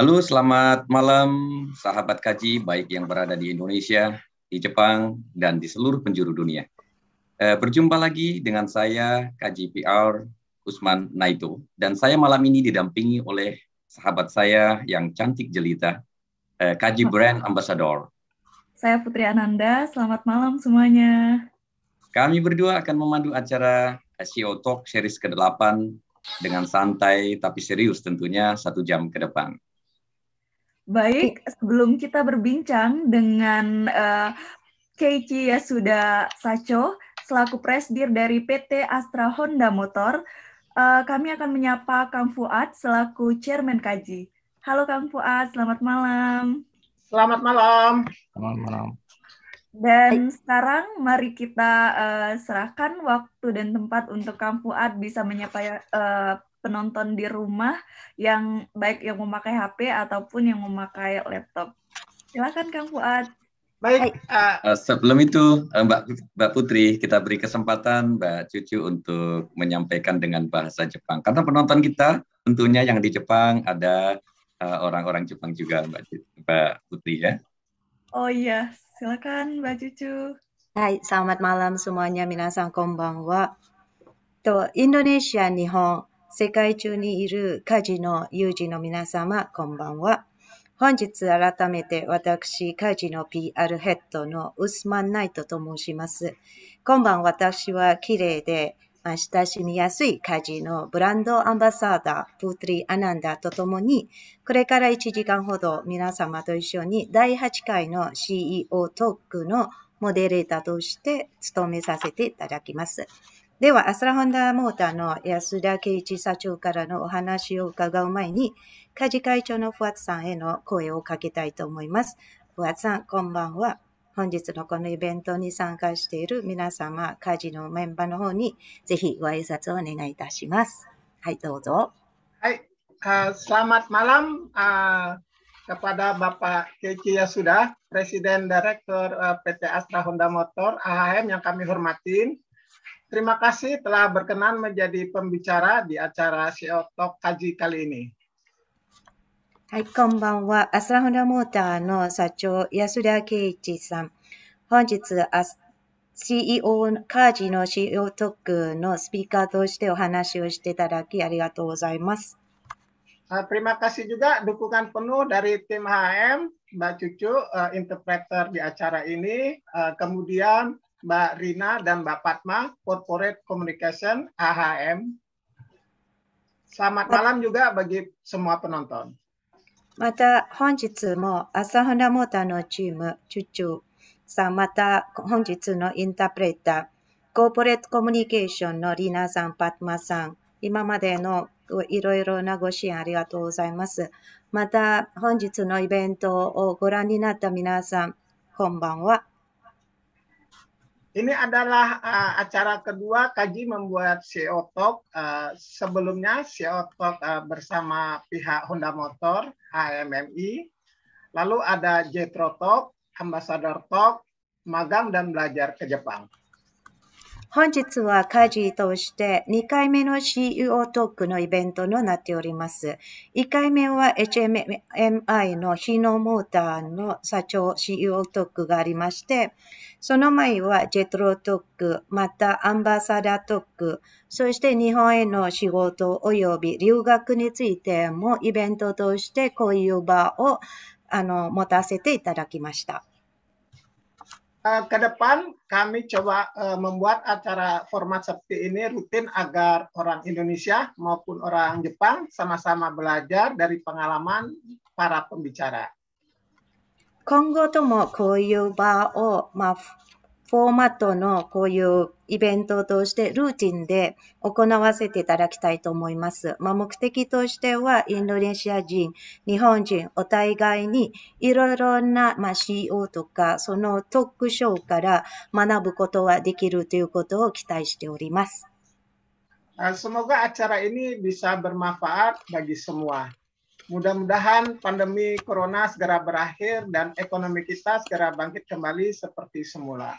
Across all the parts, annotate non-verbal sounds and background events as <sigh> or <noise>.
Halo, selamat malam sahabat kaji, baik yang berada di Indonesia, di Jepang, dan di seluruh penjuru dunia. Eh, berjumpa lagi dengan saya, Kaji PR Usman Naito, dan saya malam ini didampingi oleh sahabat saya yang cantik jelita, eh, Kaji Brand Ambassador. Saya Putri Ananda, selamat malam semuanya. Kami berdua akan memandu acara SEO Talk Series ke-8 dengan santai tapi serius tentunya satu jam ke depan. Baik, sebelum kita berbincang dengan uh, eh, Keiki Yasuda Sacho, selaku presdir dari PT Astra Honda Motor, uh, kami akan menyapa Kang Fuad selaku Chairman Kaji. Halo Kang Fuad, selamat malam. Selamat malam. Selamat malam. Dan sekarang mari kita uh, serahkan waktu dan tempat untuk Kang Fuad bisa menyapa uh, penonton di rumah yang baik yang memakai HP ataupun yang memakai laptop. Silakan Kang Fuad. Baik. Uh, sebelum itu eh, Mbak Mbak Putri kita beri kesempatan Mbak Cucu untuk menyampaikan dengan bahasa Jepang karena penonton kita tentunya yang di Jepang ada orang-orang uh, Jepang juga Mbak Mbak Putri ya. Oh iya, silakan Mbak Cucu. Hai, selamat malam semuanya. Minasan konbanwa. To Indonesia Nihon 世界中にいる家事の友人の皆様、こんばんは。本日改めて私、家事の PR ヘッドのウスマンナイトと申します。今晩私は綺麗で親しみやすい家事のブランドアンバサダー、プートリー・アナンダとともに、これから1時間ほど皆様と一緒に第8回の CEO トークのモデレーターとして務めさせていただきます。では、アスラホンダモーターの安田圭一社長からのお話を伺う前に、家事会長のフワツさんへの声をかけたいと思います。フワツさん、こんばんは。本日のこのイベントに参加している皆様、家事のメンバーの方に、ぜひご挨拶をお願いいたします。はい、どうぞ。はい、あ、h s e マラム、あ、t パ a l a m uh, kepada Bapak Keci Yasuda, Presiden Direktur PT Astra Honda Motor AHM yang kami hormatin. terima kasih telah berkenan menjadi pembicara di acara CEO Talk Kaji kali ini. Yasuda はい、こんばんは。アスラフラモーターの社長、安田圭一さん。本日、CEO カージの CEO Kaji e Talk ah, Terima kasih juga dukungan penuh dari tim HM, Mbak Cucu, uh, interpreter di acara ini. Uh, kemudian Mbak Rina dan Mbak Patma, Corporate Communication AHM. Selamat malam juga bagi semua penonton. また本日も朝花モーターのチーム、チュチュさん、また本日のインタープレーター、コーポレートコミュニケーションのリナさん、パッマさん、今までのいろいろなご支援ありがとうございます。また本日のイベントをご覧になった皆さん、こんばんは。Ini adalah uh, acara kedua Kaji membuat CEO Talk. Uh, sebelumnya CEO Talk uh, bersama pihak Honda Motor, HMMI. Lalu ada Jetro Talk, Ambassador Talk, Magang dan Belajar ke Jepang. 本日は家事として2回目の CEO トークのイベントになっております。1回目は HMI の日野モーターの社長 CEO トークがありまして、その前はジェトロトーク、またアンバサダートーク、そして日本への仕事及び留学についてもイベントとしてこういう場をあの持たせていただきました。uh, ke depan kami coba eh, membuat acara format seperti ini rutin agar orang Indonesia maupun orang Jepang sama-sama belajar dari pengalaman para pembicara. 今後ともこういう場を、まあ、フォーマットのこういうイベントを通してルーティンで行わせていただきたいと思います。まあ、目的としては、インドネシア人、日本人、お互いにいろいろな、まあ、CO とか、そのトックショーから学ぶことはできるということを期待しております。Semoga acara ini bisa bermanfaat bagi semua. Mudah-mudahan pandemi corona segera berakhir dan ekonomi kita segera bangkit kembali seperti semula.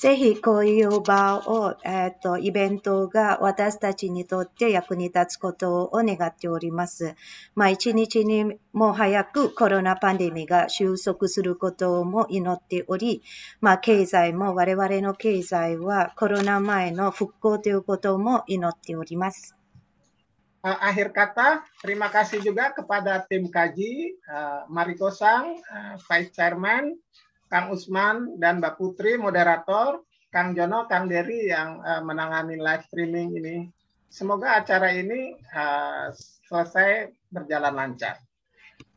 ぜひこういう場を、えっ、ー、と、イベントが私たちにとって役に立つことを願っております。まあ、一日にも早くコロナパンデミが収束することも祈っており、まあ、経済も我々の経済はコロナ前の復興ということも祈っております。Uh, akhir kata, terima kasih juga kepada tim kaji, Mariko Sang, Vice Chairman, Kang Usman dan Mbak Putri moderator, Kang Jono, Kang Dery yang uh, menangani live streaming ini. Semoga acara ini uh, selesai berjalan lancar.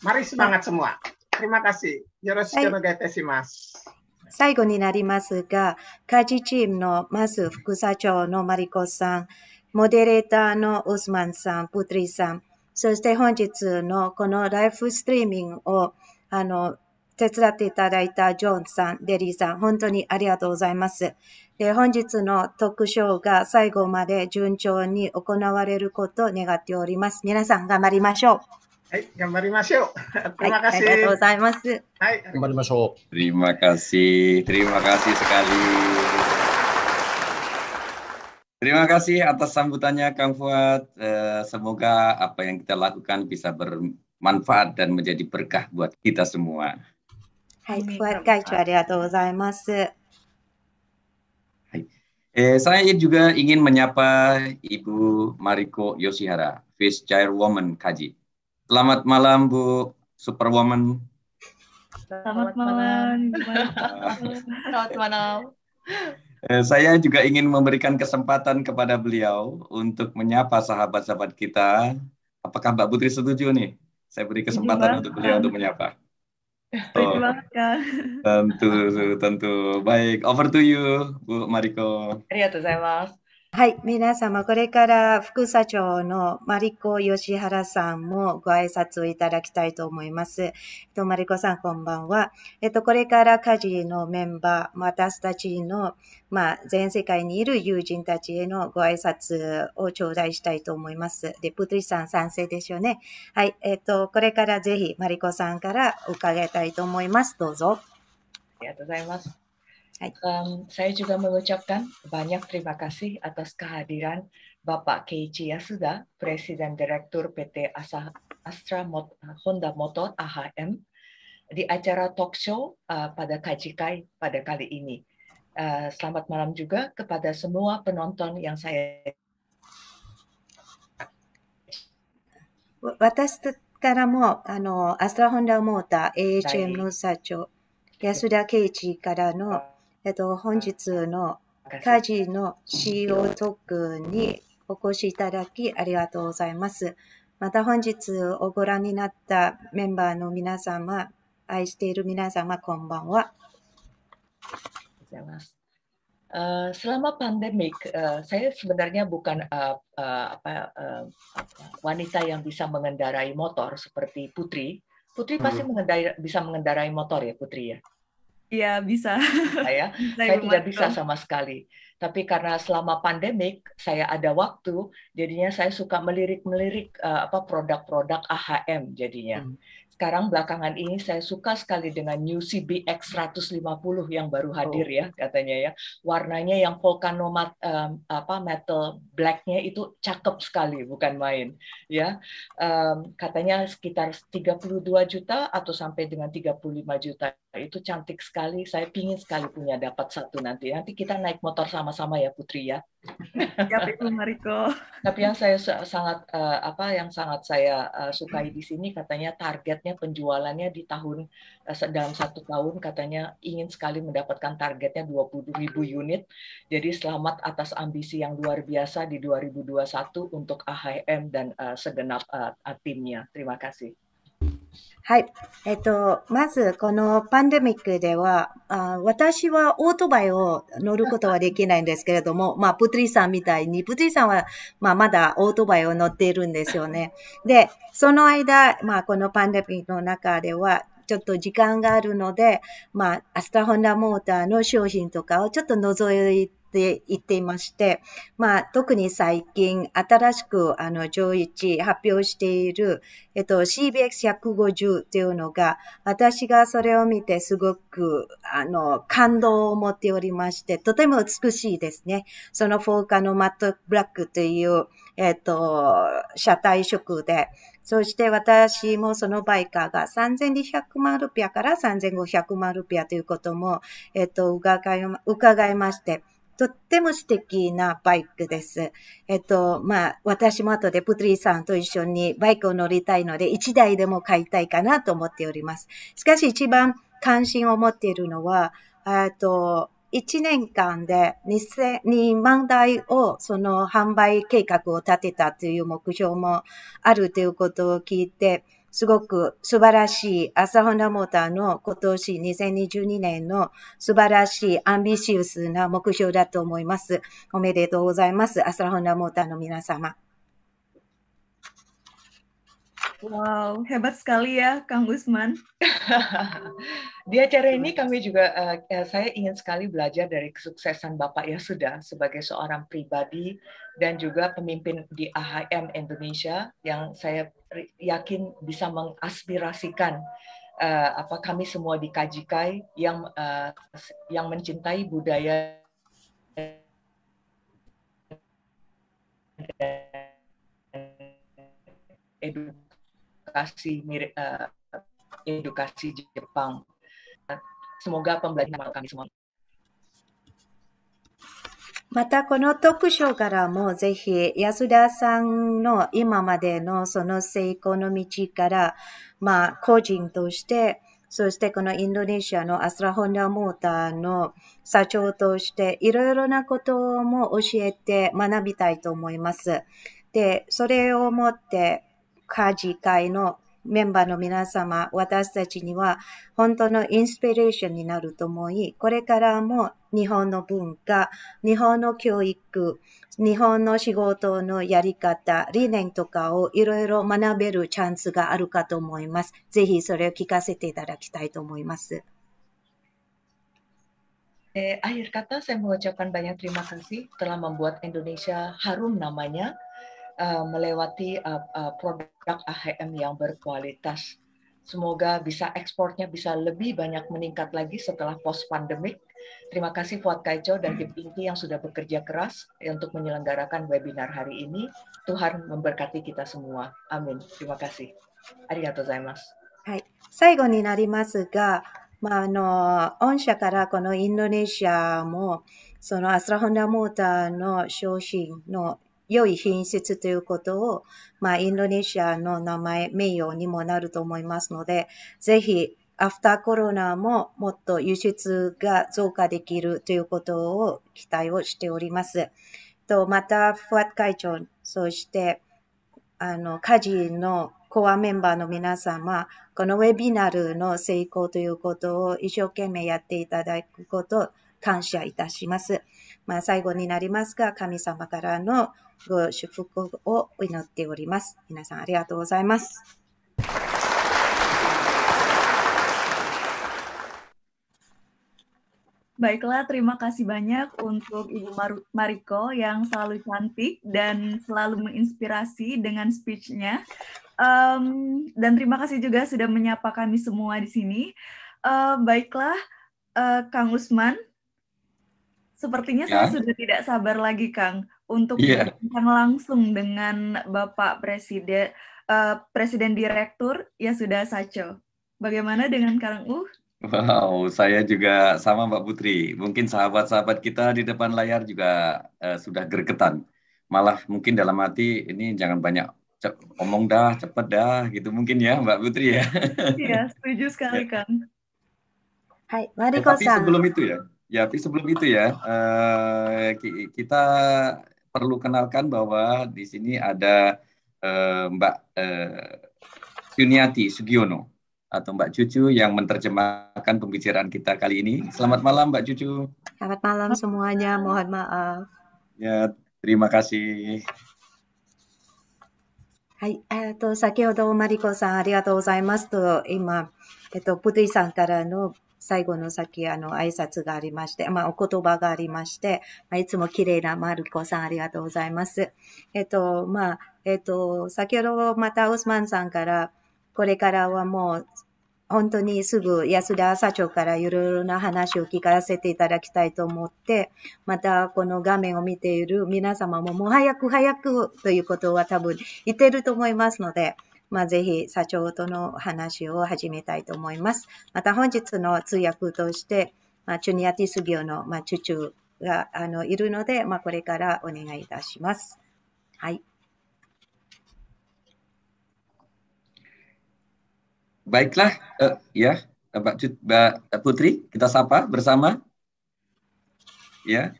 Mari semangat semua. Terima kasih. Yoroshiku no gaiteshimasu. 最後になりますが、家事チームのまず副社長のマリコさん、モデレーターのウスマンさん、プトリさん、そして本日のこのライフストリーミングをあの手伝っていただいたジョンさん、デリーさん、本当にありがとうございます。で本日の特賞が最後まで順調に行われることを願っております。皆さん頑張りましょう。はい、頑張りましょう。はい、ありがとうございます。はい、頑張りましょう。Terima kasih, terima kasih sekali. Terima kasih atas sambutannya Kang Fuad. Uh, semoga apa yang kita lakukan bisa bermanfaat dan menjadi berkah buat kita semua. はい、ご会長ありがとうございます。Eh, saya juga ingin menyapa Ibu Mariko Yoshihara, Vice Chairwoman Kaji. Selamat malam Bu Superwoman. Selamat malam. Selamat malam. eh, saya juga ingin memberikan kesempatan kepada beliau untuk menyapa sahabat-sahabat kita. Apakah Mbak Putri setuju nih? Saya beri kesempatan untuk beliau untuk menyapa. Terima kasih. Oh. banget Tentu, tentu. Baik, over to you, Bu Mariko. kasih, iya, Mas. はい、皆様、これから副社長のマリコ吉原さんもご挨拶をいただきたいと思います。えっと、マリコさん、こんばんは。えっと、これから家事のメンバー、私たちの、まあ、全世界にいる友人たちへのご挨拶を頂戴したいと思います。で、プトリさん、賛成でしょうね。はい、えっと、これからぜひ、マリコさんから伺いたいと思います。どうぞ。ありがとうございます。Um, saya juga mengucapkan banyak terima kasih atas kehadiran Bapak Keiichi Yasuda, Presiden Direktur PT Asa, Astra Mot, Honda Motor AHM, di acara talk show uh, pada Kajikai pada kali ini. Uh, selamat malam juga kepada semua penonton yang saya Astra Honda Motor AHM の社長、安田圭一からのえっと、本日の家事の使用トークにお越しいただきありがとうございます。また本日おご覧になったメンバーの皆様、愛している皆様、こんばんは。Uh, selama pandemik, uh, saya sebenarnya bukan uh, uh, apa, uh, wanita yang bisa mengendarai motor seperti Putri. Putri pasti m m m e n g e n d a r i bisa mengendarai motor ya, Putri ya. Iya bisa. Ya? <laughs> Saya, saya tidak bisa sama sekali. Tapi karena selama pandemik saya ada waktu, jadinya saya suka melirik-melirik uh, apa produk-produk AHM jadinya. Hmm. Sekarang belakangan ini saya suka sekali dengan New CBX 150 yang baru oh. hadir oh. ya katanya ya. Warnanya yang volcanomat um, eh, apa metal blacknya itu cakep sekali bukan main ya. Um, katanya sekitar 32 juta atau sampai dengan 35 juta itu cantik sekali. Saya pingin sekali punya dapat satu nanti. Nanti kita naik motor sama-sama ya Putri ya. Ya Mariko. Tapi yang saya sangat eh, apa yang sangat saya eh, sukai di sini katanya targetnya penjualannya di tahun eh, dalam satu tahun katanya ingin sekali mendapatkan targetnya ribu unit. Jadi selamat atas ambisi yang luar biasa di 2021 untuk AHM dan segenap timnya. Terima kasih. はい。えっと、まず、このパンデミックではあ、私はオートバイを乗ることはできないんですけれども、まあ、プトリさんみたいに、プトリさんは、まあ、まだオートバイを乗っているんですよね。で、その間、まあ、このパンデミックの中では、ちょっと時間があるので、まあ、アスタホンダモーターの商品とかをちょっと覗いて、って言っていまして、まあ、特に最近、新しく、あの、上一発表している、えっと、CBX150 っていうのが、私がそれを見てすごく、あの、感動を持っておりまして、とても美しいですね。そのフォーカのマットブラックという、えっと、車体色で、そして私もそのバイカーが3200マルピアから3500マルピアということも、えっと、伺い、伺いまして、とっても素敵なバイクです。えっと、まあ、私も後でプトリーさんと一緒にバイクを乗りたいので、1台でも買いたいかなと思っております。しかし一番関心を持っているのは、えっと、1年間で2万台をその販売計画を立てたという目標もあるということを聞いて、すごく素晴らしい朝ホンダモーターの今年2022年の素晴らしいアンビシウスな目標だと思います。おめでとうございます。朝ホンダモーターの皆様。Wow, hebat sekali ya Kang Gusman. <laughs> Di acara ini kami juga, uh, saya ingin sekali belajar dari kesuksesan Bapak ya sudah sebagai seorang pribadi dan juga pemimpin di AHM Indonesia yang saya yakin bisa mengaspirasikan uh, apa kami semua di Kajikai yang uh, yang mencintai budaya edukasi edukasi mirip uh, edukasi Jepang. Semoga pembelajaran kami semua. またこの特賞からもぜひ安田さんの今までのその成功の道から、まあ個人として、そしてこのインドネシアのアスラホンダモーターの社長としていろいろなことも教えて学びたいと思います。で、それをもって家事会のメンバーの皆様、私たちには本当のインスピレーションになると思い、これからも日本の文化、日本の教育、日本の仕事のやり方、理念とかをいろいろ学べるチャンスがあるかと思います。ぜひそれを聞かせていただきたいと思います。Eh, akhir kata saya mengucapkan banyak terima kasih telah membuat Indonesia harum namanya. Eh, melewati eh, eh, produk AHM yang berkualitas. Semoga bisa ekspornya bisa lebih banyak meningkat lagi setelah post pandemik. Terima kasih Fuad Kaico dan tim Pinky yang sudah bekerja keras untuk menyelenggarakan webinar hari ini. Tuhan memberkati kita semua. Amin. Terima kasih. Terima gozaimasu. 良い品質ということを、まあ、インドネシアの名前、名誉にもなると思いますので、ぜひ、アフターコロナももっと輸出が増加できるということを期待をしております。と、また、フワッ会長、そして、あの、家事のコアメンバーの皆様、このウェビナルの成功ということを一生懸命やっていただくこと、感謝いたします。まあ、最後になりますが、神様からの福祝福を祈っております。皆さんありがとうございます。Baiklah, terima kasih banyak untuk Ibu Mariko yang selalu cantik dan selalu menginspirasi dengan speech-nya. Um, dan terima kasih juga sudah menyapa kami semua di sini. Uh, baiklah, uh, Kang Usman, sepertinya ya. saya sudah tidak sabar lagi, Kang, untuk yeah. yang langsung dengan Bapak Presiden uh, eh, Presiden Direktur ya sudah Saco. Bagaimana dengan Karang Uh? Wow, saya juga sama Mbak Putri. Mungkin sahabat-sahabat kita di depan layar juga uh, sudah gergetan. Malah mungkin dalam hati ini jangan banyak omong dah, cepet dah, gitu mungkin ya Mbak Putri ya. Iya, setuju sekali kan. Hai, mari eh, Tapi sebelum itu ya, ya tapi sebelum itu ya, uh, kita perlu kenalkan bahwa di sini ada uh, Mbak eh, Yuniati Sugiono atau Mbak Cucu yang menerjemahkan pembicaraan kita kali ini. Selamat malam Mbak Cucu. Selamat malam semuanya, mohon maaf. Ya, terima kasih. はい、えっ、ー、と、先ほどマリコさんありがとうございますと、今、えっ、ー、と、プトイさんからの最後の先、あの、挨拶がありまして、まあ、お言葉がありまして、まあ、いつも綺麗なマルコさん、ありがとうございます。えっと、まあ、えっと、先ほどまたオスマンさんから、これからはもう、本当にすぐ安田朝長からいろいろな話を聞かせていただきたいと思って、またこの画面を見ている皆様ももう早く早くということは多分言ってると思いますので、まあ、ぜひ、社長との話を始めたいと思います。また、本日の通訳として、まあ、チュニアティス業の、まあ、チュチュが、あの、いるので、まあ、これからお願いいたします。はい。Baiklah, uh, ya, Mbak, Mbak Putri, kita sapa bersama. Ya,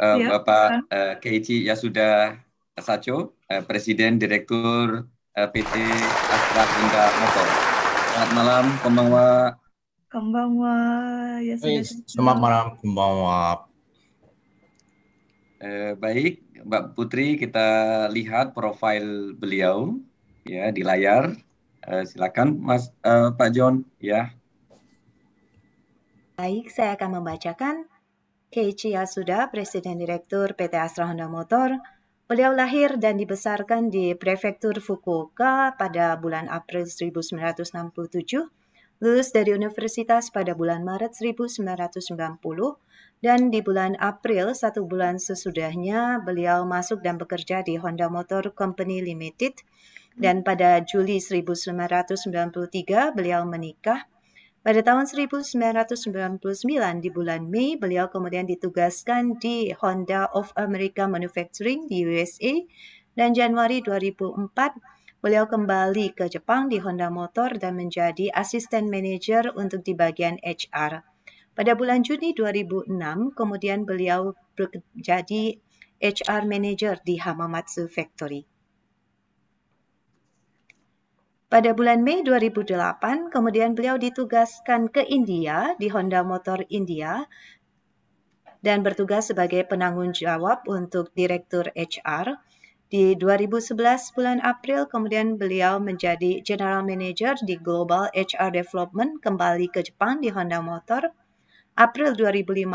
uh, ya Bapak uh, Keichi Yasuda Sacho, uh, Presiden Direktur Eh, PT Astra Hingga Motor. Selamat malam, kembangwa. Kembangwa. Ya, Selamat malam, kembangwa. Eh, baik, Mbak Putri, kita lihat profil beliau ya di layar. Eh, silakan, Mas eh, Pak John, ya. Baik, saya akan membacakan Keiichi Yasuda, Presiden Direktur PT Astra Honda Motor, Beliau lahir dan dibesarkan di Prefektur Fukuoka pada bulan April 1967, lulus dari universitas pada bulan Maret 1990, dan di bulan April, satu bulan sesudahnya, beliau masuk dan bekerja di Honda Motor Company Limited, dan pada Juli 1993 beliau menikah pada tahun 1999 di bulan Mei, beliau kemudian ditugaskan di Honda of America Manufacturing di USA dan Januari 2004 beliau kembali ke Jepang di Honda Motor dan menjadi asisten manajer untuk di bagian HR. Pada bulan Juni 2006, kemudian beliau menjadi HR manager di Hamamatsu Factory. Pada bulan Mei 2008, kemudian beliau ditugaskan ke India di Honda Motor India dan bertugas sebagai penanggung jawab untuk Direktur HR. Di 2011 bulan April, kemudian beliau menjadi General Manager di Global HR Development kembali ke Jepang di Honda Motor. April 2015,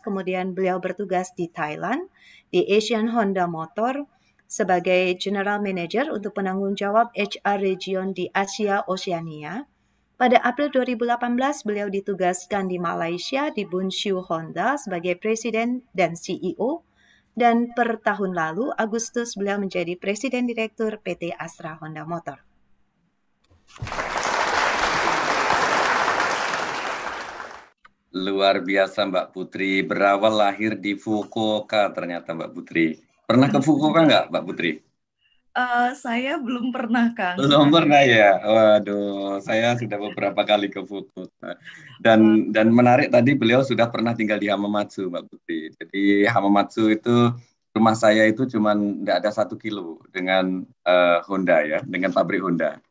kemudian beliau bertugas di Thailand, di Asian Honda Motor, sebagai General Manager untuk penanggung jawab HR Region di Asia Oceania. Pada April 2018, beliau ditugaskan di Malaysia di Bunshu Honda sebagai Presiden dan CEO. Dan per tahun lalu, Agustus beliau menjadi Presiden Direktur PT Astra Honda Motor. Luar biasa Mbak Putri, berawal lahir di Fukuoka ternyata Mbak Putri. Pernah ke Fukuoka hmm. nggak, Mbak Putri? Uh, saya belum pernah, Kang. Belum pernah ya. Waduh, saya sudah beberapa kali ke Fukuoka. Dan uh. dan menarik tadi beliau sudah pernah tinggal di Hamamatsu, Mbak Putri. Jadi Hamamatsu itu rumah saya itu cuma tidak ada satu kilo dengan uh, Honda ya, dengan pabrik Honda.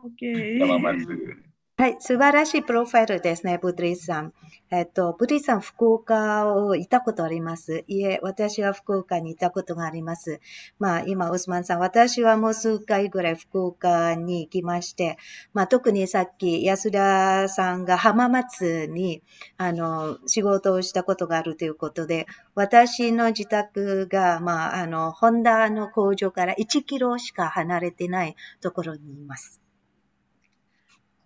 Oke. Okay. <laughs> Hamamatsu. はい、素晴らしいプロファイルですね、ブリさん。えっと、ブリさん、福岡をいたことあります。いえ、私は福岡にいたことがあります。まあ、今、オスマンさん、私はもう数回ぐらい福岡に行きまして、まあ、特にさっき安田さんが浜松に、あの、仕事をしたことがあるということで、私の自宅が、まあ、あの、ホンダの工場から1キロしか離れてないところにいます。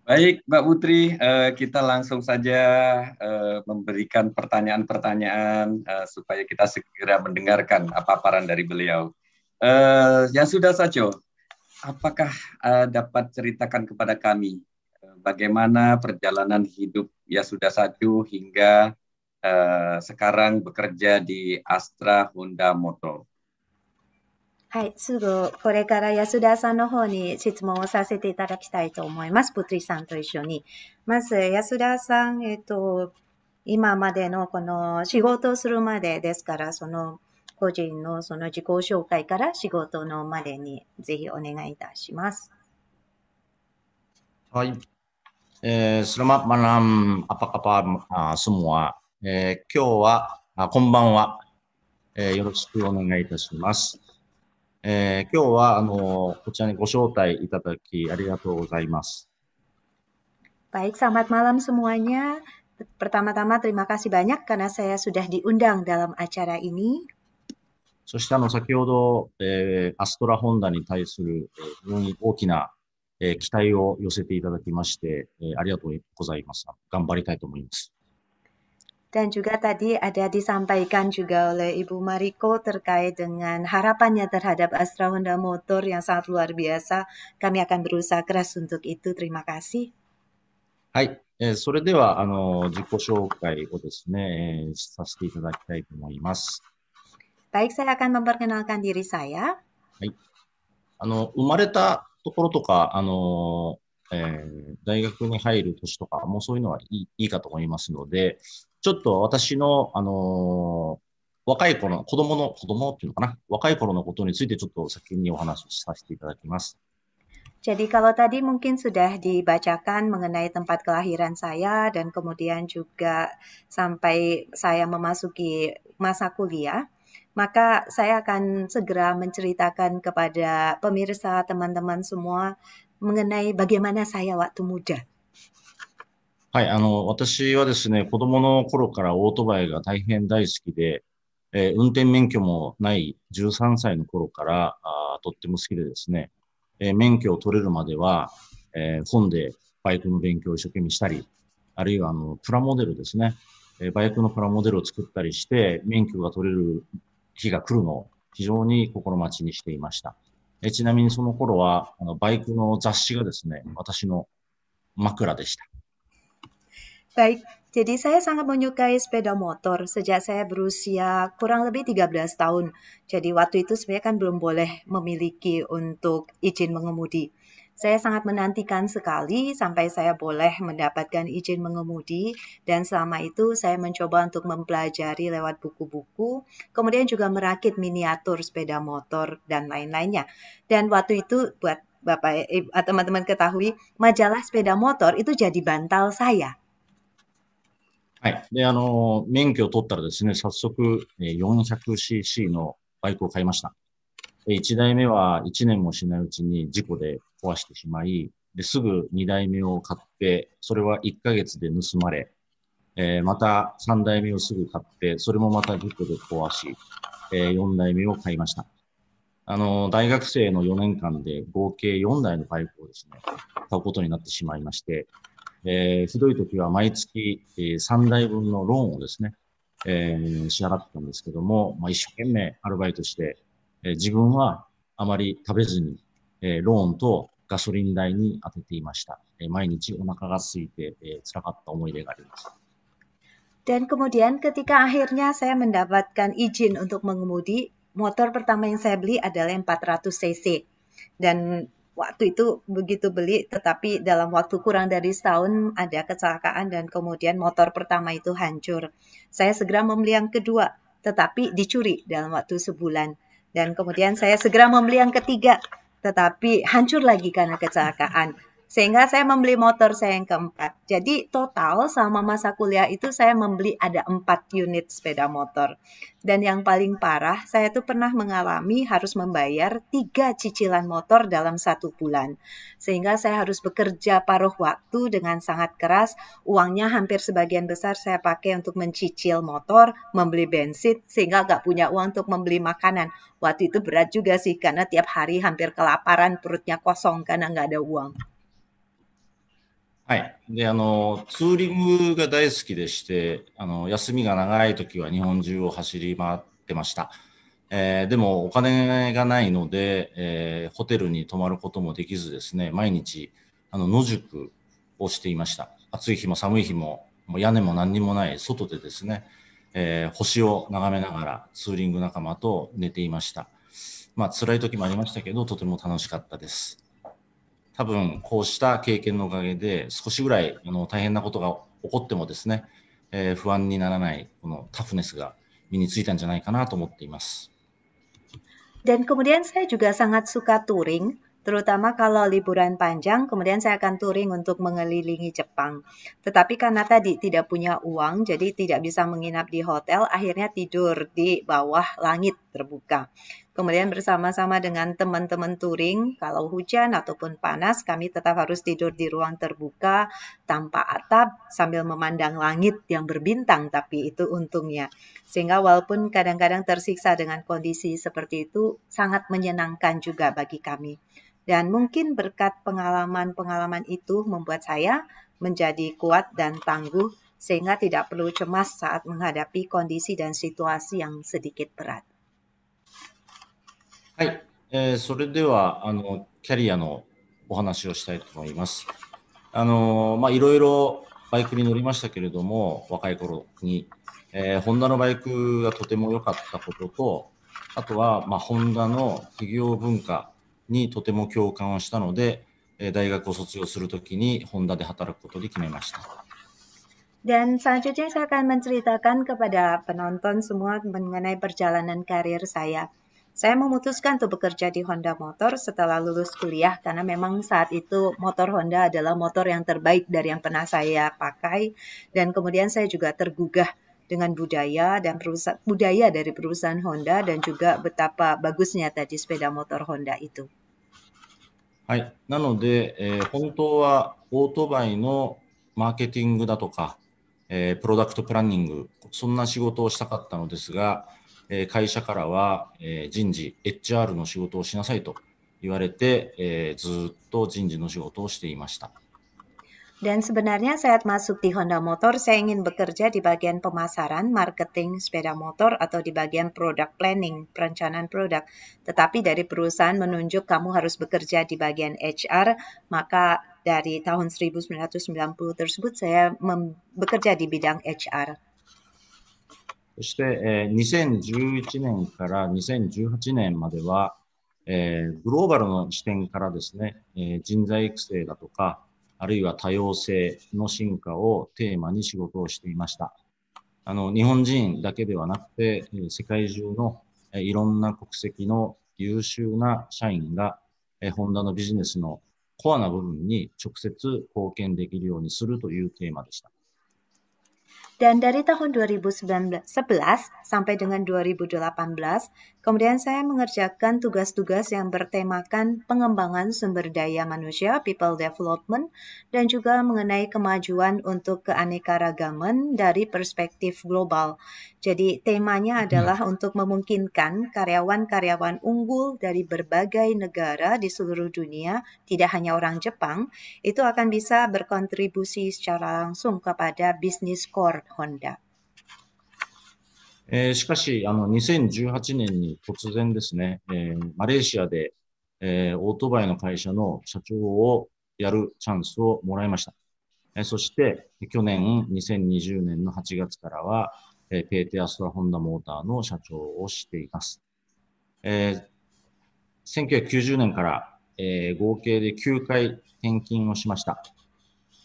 Baik, Mbak Putri, eh, kita langsung saja eh, memberikan pertanyaan-pertanyaan eh, supaya kita segera mendengarkan apa paparan dari beliau. Ya sudah, saja. apakah dapat ceritakan kepada kami bagaimana perjalanan hidup ya sudah Sajo hingga sekarang bekerja di Astra Honda Motor? はい、すぐこれから安田さんの方に質問をさせていただきたいと思います。プツイさんと一緒に。まず安田さん、えっと、今までのこの仕事をするまでですから、その個人のその自己紹介から仕事のまでにぜひお願いいたします。はい。えー、s e l まな、a t ぱ a l す m a p えー、今日は、あこんばんは、えー、よろしくお願いいたします。えー、今日はあのこちらにご招待いただきありがとうございます。Baik, selamat malam semuanya. Pertama-tama terima kasih banyak karena saya sudah diundang dalam acara ini. そしてあの先ほど、えー、アストラホンダに対する、えー、非常に大きな、えー、期待を寄せていただきまして、えー、ありがとうございます。頑張りたいと思います。Dan juga tadi ada disampaikan juga oleh Ibu Mariko terkait dengan harapannya terhadap Astra Honda Motor yang sangat luar biasa. Kami akan berusaha keras untuk itu. Terima kasih. Hai, はい。えー、それでは、あの、自己紹介をですね、えー、させていただきたいと思います。Baik, eh, eh, saya akan memperkenalkan diri saya. Hai, あの生まれたところとかあのえー、大学に入る年とかもそういうのはいいいいかと思いますので、ちょっと私の、あのー、若い頃の、子供の、子供っていうのかな、若い頃のことについてちょっと先にお話しさせていただきます。Jadi kalau tadi mungkin sudah dibacakan mengenai tempat kelahiran saya dan kemudian juga sampai saya memasuki masa kuliah, maka saya akan segera menceritakan kepada pemirsa teman-teman semua mengenai bagaimana saya waktu muda? はい、あの、私はですね、子供の頃からオートバイが大変大好きで、えー、運転免許もない13歳の頃からあとっても好きでですね、えー、免許を取れるまでは、えー、本でバイクの勉強を一生懸命したり、あるいはあのプラモデルですね、えー、バイクのプラモデルを作ったりして、免許が取れる日が来るのを非常に心待ちにしていました。えちなみにその頃は、あのバイクの雑誌がですね、私の枕でした。Baik, jadi saya sangat menyukai sepeda motor sejak saya berusia kurang lebih 13 tahun. Jadi waktu itu sebenarnya kan belum boleh memiliki untuk izin mengemudi. Saya sangat menantikan sekali sampai saya boleh mendapatkan izin mengemudi dan selama itu saya mencoba untuk mempelajari lewat buku-buku, kemudian juga merakit miniatur sepeda motor dan lain-lainnya. Dan waktu itu buat Bapak eh, teman-teman ketahui, majalah sepeda motor itu jadi bantal saya. はい。で、あの、免許を取ったらですね、早速、えー、400cc のバイクを買いました。1台目は1年もしないうちに事故で壊してしまい、ですぐ2台目を買って、それは1ヶ月で盗まれ、えー、また3台目をすぐ買って、それもまた事故で壊し、えー、4台目を買いました。あの、大学生の4年間で合計4台のバイクをですね、買うことになってしまいまして、えー、ひどい時は毎月、えー、3台分のローンをですね、えー、支払ってたんですけども、まあ、一生懸命アルバイトして、え自分はあまり食べずに、えローンとガソリン代に充てていました。え毎日お腹が空いて、え辛かった思い出があります。Dan kemudian ketika akhirnya saya mendapatkan izin untuk mengemudi, motor pertama yang saya beli adalah 400 cc. Dan waktu itu begitu beli, tetapi dalam waktu kurang dari setahun ada kecelakaan dan kemudian motor pertama itu hancur. Saya segera membeli yang kedua, tetapi dicuri dalam waktu sebulan. Dan kemudian saya segera membeli yang ketiga, tetapi hancur lagi karena kecelakaan sehingga saya membeli motor saya yang keempat. Jadi total sama masa kuliah itu saya membeli ada empat unit sepeda motor. Dan yang paling parah, saya tuh pernah mengalami harus membayar tiga cicilan motor dalam satu bulan. Sehingga saya harus bekerja paruh waktu dengan sangat keras. Uangnya hampir sebagian besar saya pakai untuk mencicil motor, membeli bensin, sehingga gak punya uang untuk membeli makanan. Waktu itu berat juga sih, karena tiap hari hampir kelaparan, perutnya kosong karena gak ada uang. はい。で、あの、ツーリングが大好きでして、あの、休みが長い時は日本中を走り回ってました。えー、でもお金がないので、えー、ホテルに泊まることもできずですね、毎日、あの、野宿をしていました。暑い日も寒い日も、もう屋根も何にもない外でですね、えー、星を眺めながらツーリング仲間と寝ていました。まあ、辛い時もありましたけど、とても楽しかったです。多分こうした経験のおかげで少しぐらいあの大変なことが起こってもですね、えー、不安にならないこのタフネスが身についたんじゃないかなと思っています。Dan kemudian saya juga sangat suka touring, terutama kalau liburan panjang, kemudian saya akan touring untuk mengelilingi Jepang. Tetapi karena tadi tidak punya uang, jadi tidak bisa menginap di hotel, akhirnya tidur di bawah langit terbuka. Kemudian bersama-sama dengan teman-teman touring, kalau hujan ataupun panas, kami tetap harus tidur di ruang terbuka tanpa atap sambil memandang langit yang berbintang, tapi itu untungnya. Sehingga walaupun kadang-kadang tersiksa dengan kondisi seperti itu, sangat menyenangkan juga bagi kami. Dan mungkin berkat pengalaman-pengalaman itu membuat saya menjadi kuat dan tangguh sehingga tidak perlu cemas saat menghadapi kondisi dan situasi yang sedikit berat. はい、えー、それではあのキャリアのお話をしたいと思います。あのまあいろいろバイクに乗りましたけれども若い頃に、えー、ホンダのバイクがとても良かったこととあとは、まあ、ホンダの企業文化にとても共感をしたので、え大学を卒業するときにホンダで働くことで決めました。Dan selanjutnya saya akan menceritakan kepada penonton semua mengenai perjalanan karir saya. Saya memutuskan untuk bekerja di Honda Motor setelah lulus kuliah karena memang saat itu motor Honda adalah motor yang terbaik dari yang pernah saya pakai dan kemudian saya juga tergugah dengan budaya dan perusahaan budaya dari perusahaan Honda dan juga betapa bagusnya tadi sepeda motor Honda itu. はい、なので、えー、本当はオートバイのマーケティングだとか、えー、プロダクトプランニング、そんな仕事をしたかったのですが、え会社からは、え人事、HR の仕事をしなさいと言われて、えずっと人事の仕事をしていました。Dan sebenarnya saat masuk di Honda Motor, saya ingin bekerja di bagian pemasaran, marketing sepeda motor, atau di bagian product planning, perencanaan produk. Tetapi dari perusahaan menunjuk kamu harus bekerja di bagian HR, maka dari tahun 1990 tersebut saya bekerja di bidang HR. そして、えー、2011年から2018年までは、えー、グローバルの視点からですね、えー、人材育成だとか、あるいは多様性の進化をテーマに仕事をしていました。あの、日本人だけではなくて、世界中の、いろんな国籍の優秀な社員が、えー、ホンダのビジネスのコアな部分に直接貢献できるようにするというテーマでした。Dan dari tahun 2011 sampai dengan 2018 Kemudian saya mengerjakan tugas-tugas yang bertemakan pengembangan sumber daya manusia, people development, dan juga mengenai kemajuan untuk keanekaragaman dari perspektif global. Jadi temanya hmm. adalah hmm. untuk memungkinkan karyawan-karyawan unggul dari berbagai negara di seluruh dunia, tidak hanya orang Jepang, itu akan bisa berkontribusi secara langsung kepada bisnis core Honda. えー、しかし、あの、2018年に突然ですね、えー、マレーシアで、えー、オートバイの会社の社長をやるチャンスをもらいました。えそして、去年2020年の8月からは、えペーテアストラホンダモーターの社長をしています。えー、1990年から、えー、合計で9回転勤をしました。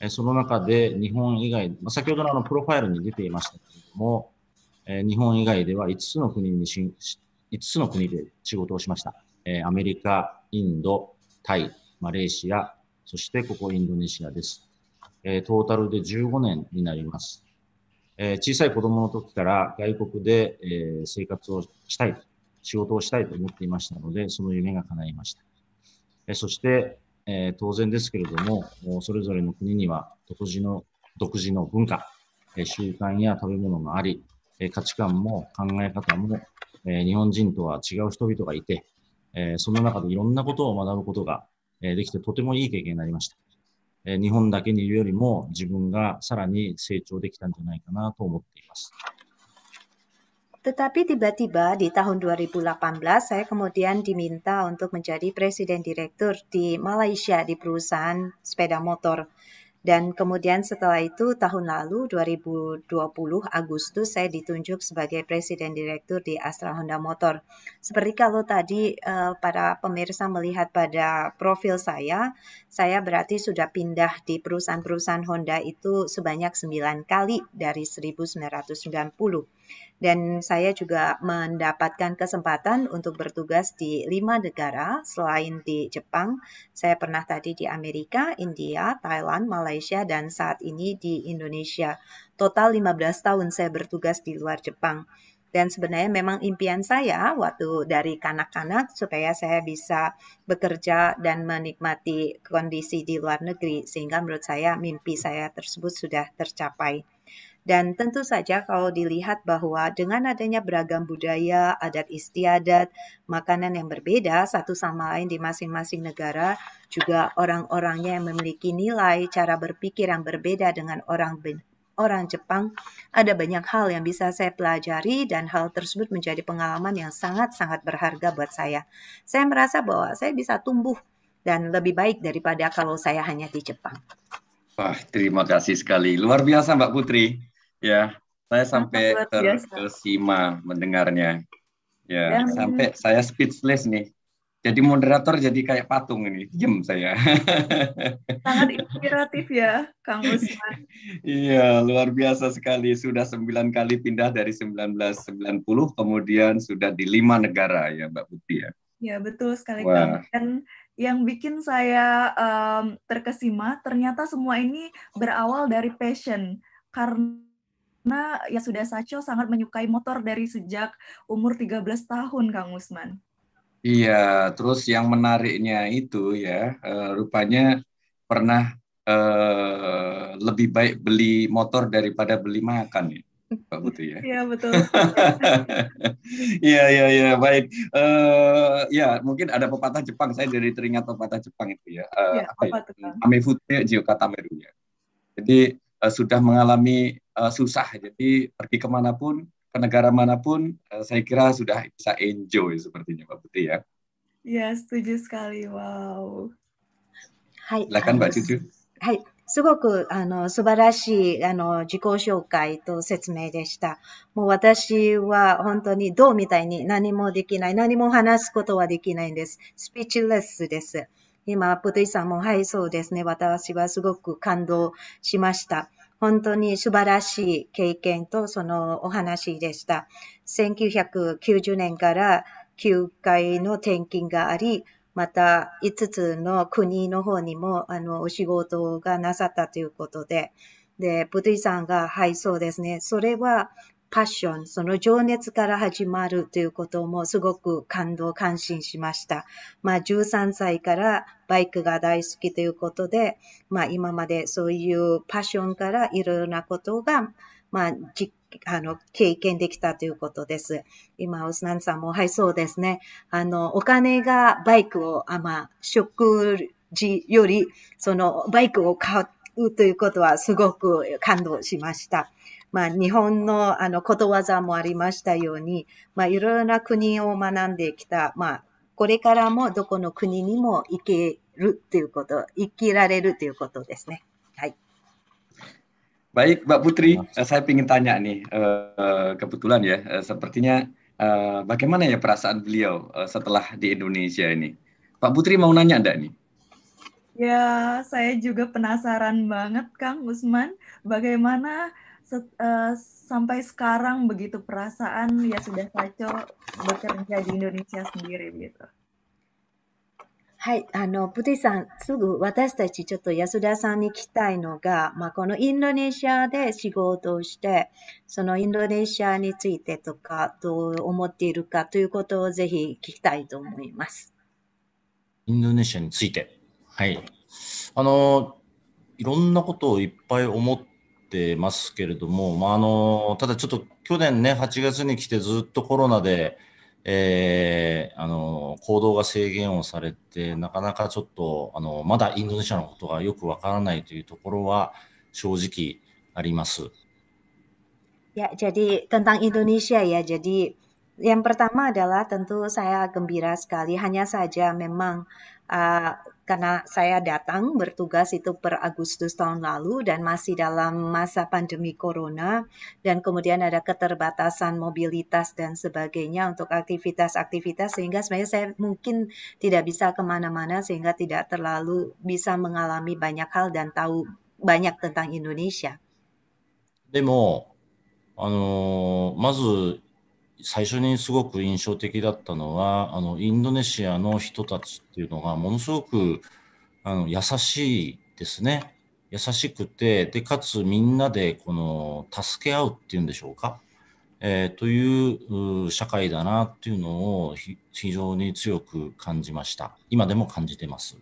えー、その中で日本以外、まあ、先ほどのあのプロファイルに出ていましたけれども、えー、日本以外では5つの国にし5つの国で仕事をしました。えー、アメリカ、インド、タイ、マレーシア、そしてここインドネシアです。えー、トータルで15年になります。えー、小さい子供の時から外国で、えー、生活をしたい、仕事をしたいと思っていましたので、その夢が叶いました。えー、そして、えー、当然ですけれども、もそれぞれの国には独自の独自の文化、えー、習慣や食べ物があり、え価値観も考え方も、え日本人とは違う人々がいて、えその中でいろんなことを学ぶことが、えできてとてもいい経験になりました。え日本だけにいるよりも自分がさらに成長できたんじゃないかなと思っています。Tetapi tiba-tiba di tahun 2018 saya kemudian diminta untuk menjadi presiden direktur di Malaysia di perusahaan sepeda motor. Dan kemudian setelah itu tahun lalu 2020 Agustus saya ditunjuk sebagai presiden direktur di Astra Honda Motor. Seperti kalau tadi uh, para pemirsa melihat pada profil saya, saya berarti sudah pindah di perusahaan-perusahaan Honda itu sebanyak 9 kali dari 1990. Dan saya juga mendapatkan kesempatan untuk bertugas di lima negara selain di Jepang. Saya pernah tadi di Amerika, India, Thailand, Malaysia, dan saat ini di Indonesia. Total 15 tahun saya bertugas di luar Jepang. Dan sebenarnya memang impian saya waktu dari kanak-kanak supaya saya bisa bekerja dan menikmati kondisi di luar negeri. Sehingga menurut saya mimpi saya tersebut sudah tercapai. Dan tentu saja kalau dilihat bahwa dengan adanya beragam budaya, adat istiadat, makanan yang berbeda satu sama lain di masing-masing negara, juga orang-orangnya yang memiliki nilai, cara berpikir yang berbeda dengan orang orang Jepang, ada banyak hal yang bisa saya pelajari dan hal tersebut menjadi pengalaman yang sangat-sangat berharga buat saya. Saya merasa bahwa saya bisa tumbuh dan lebih baik daripada kalau saya hanya di Jepang. Wah, terima kasih sekali. Luar biasa Mbak Putri. Ya, saya sampai tersima mendengarnya. Ya, ya, ya, sampai saya speechless nih. Jadi moderator jadi kayak patung ini, jem saya. <laughs> Sangat inspiratif ya, Kang Usman. iya, luar biasa sekali. Sudah sembilan kali pindah dari 1990, kemudian sudah di lima negara ya, Mbak Putri ya. Ya betul sekali Wah. Dan yang bikin saya um, terkesima ternyata semua ini berawal dari passion karena karena ya sudah Sacho sangat menyukai motor dari sejak umur 13 tahun Kang Usman. Iya, terus yang menariknya itu ya eh, rupanya pernah eh, lebih baik beli motor daripada beli makan ya. Pak Putri ya. Iya betul. <laughs> Iya iya iya baik. Uh, ya mungkin ada pepatah Jepang. Saya dari teringat pepatah Jepang itu ya. Uh, ya apa, ya? Amefute jio ya. Jadi uh, sudah mengalami uh, susah. Jadi pergi kemanapun, ke negara manapun, uh, saya kira sudah bisa enjoy sepertinya Mbak Putri ya. Iya, setuju sekali. Wow. Hai. Silakan Mbak Cucu. Hai. すごく、あの、素晴らしい、あの、自己紹介と説明でした。もう私は本当に、どうみたいに何もできない、何も話すことはできないんです。スピーチレスです。今、プテイさんも、はい、そうですね。私はすごく感動しました。本当に素晴らしい経験とそのお話でした。1990年から9回の転勤があり、また5つの国の方にもあのお仕事がなさったということで、で、ブティさんが、はい、そうですね。それはパッション、その情熱から始まるということもすごく感動、感心しました。まあ13歳からバイクが大好きということで、まあ今までそういうパッションからいろいろなことが、まあ実あの、経験できたということです。今、オスナンさんも、はい、そうですね。あの、お金がバイクを、あまあ、食事より、その、バイクを買ううということはすごく感動しました。まあ、日本のあのことわざもありましたように、まあ、いろいろな国を学んできた、まあ、これからもどこの国にも行けるということ、生きられるということですね。はい。Baik, Mbak Putri, saya ingin tanya nih, kebetulan ya, sepertinya bagaimana ya perasaan beliau setelah di Indonesia ini? Pak Putri mau nanya enggak nih? Ya, saya juga penasaran banget, Kang Usman, bagaimana set, uh, sampai sekarang begitu perasaan ya sudah Saco bekerja di Indonesia sendiri gitu. はい。あの、プティさん、すぐ私たちちょっと安田さんに聞きたいのが、まあ、このインドネシアで仕事をして、そのインドネシアについてとか、どう思っているかということをぜひ聞きたいと思います。インドネシアについて。はい。あの、いろんなことをいっぱい思ってますけれども、まあ、あの、ただちょっと去年ね、8月に来てずっとコロナで、えー、あの行動が制限をされて、なかなかちょっとあのまだインドネシアのことがよくわからないというところは正直あります。Ya, jadi tentang Indonesia ya. Jadi yang pertama adalah tentu saya gembira sekali. Hanya saja memang uh, karena saya datang bertugas itu per Agustus tahun lalu dan masih dalam masa pandemi corona dan kemudian ada keterbatasan mobilitas dan sebagainya untuk aktivitas-aktivitas sehingga sebenarnya saya mungkin tidak bisa kemana-mana sehingga tidak terlalu bisa mengalami banyak hal dan tahu banyak tentang Indonesia. でも、あのまず最初にすごく印象的だったのはあのインドネシアの人たちっていうのがものすごくあの優しいですね優しくてでかつみんなでこの助け合うっていうんでしょうか、えー、という社会だなっていうのを非常に強く感じました今でも感じてます。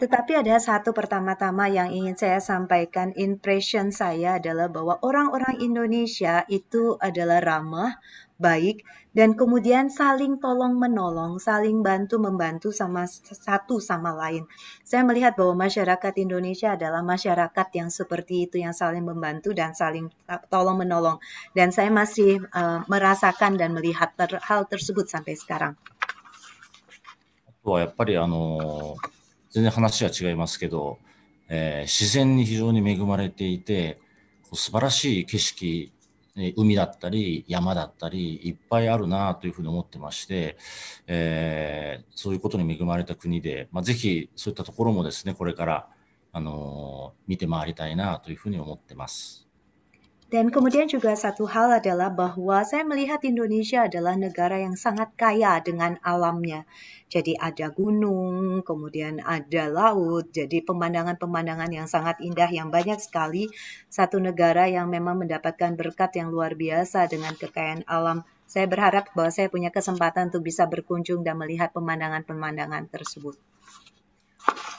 Tetapi ada satu pertama-tama yang ingin saya sampaikan, impression saya adalah bahwa orang-orang Indonesia itu adalah ramah, baik dan kemudian saling tolong menolong, saling bantu membantu sama satu sama lain. Saya melihat bahwa masyarakat Indonesia adalah masyarakat yang seperti itu yang saling membantu dan saling tolong menolong dan saya masih uh, merasakan dan melihat ter hal tersebut sampai sekarang. はやっぱりあの全然話は違いますけど、えー、自然に非常に恵まれていて素晴らしい景色海だったり山だったりいっぱいあるなというふうに思ってまして、えー、そういうことに恵まれた国で、まあ、ぜひそういったところもですねこれから、あの見て回りたいなというふうに思ってます。Dan kemudian juga satu hal adalah bahwa saya melihat Indonesia adalah negara yang sangat kaya dengan alamnya. Jadi ada gunung, kemudian ada laut, jadi pemandangan-pemandangan yang sangat indah yang banyak sekali. Satu negara yang memang mendapatkan berkat yang luar biasa dengan kekayaan alam. Saya berharap bahwa saya punya kesempatan untuk bisa berkunjung dan melihat pemandangan-pemandangan tersebut.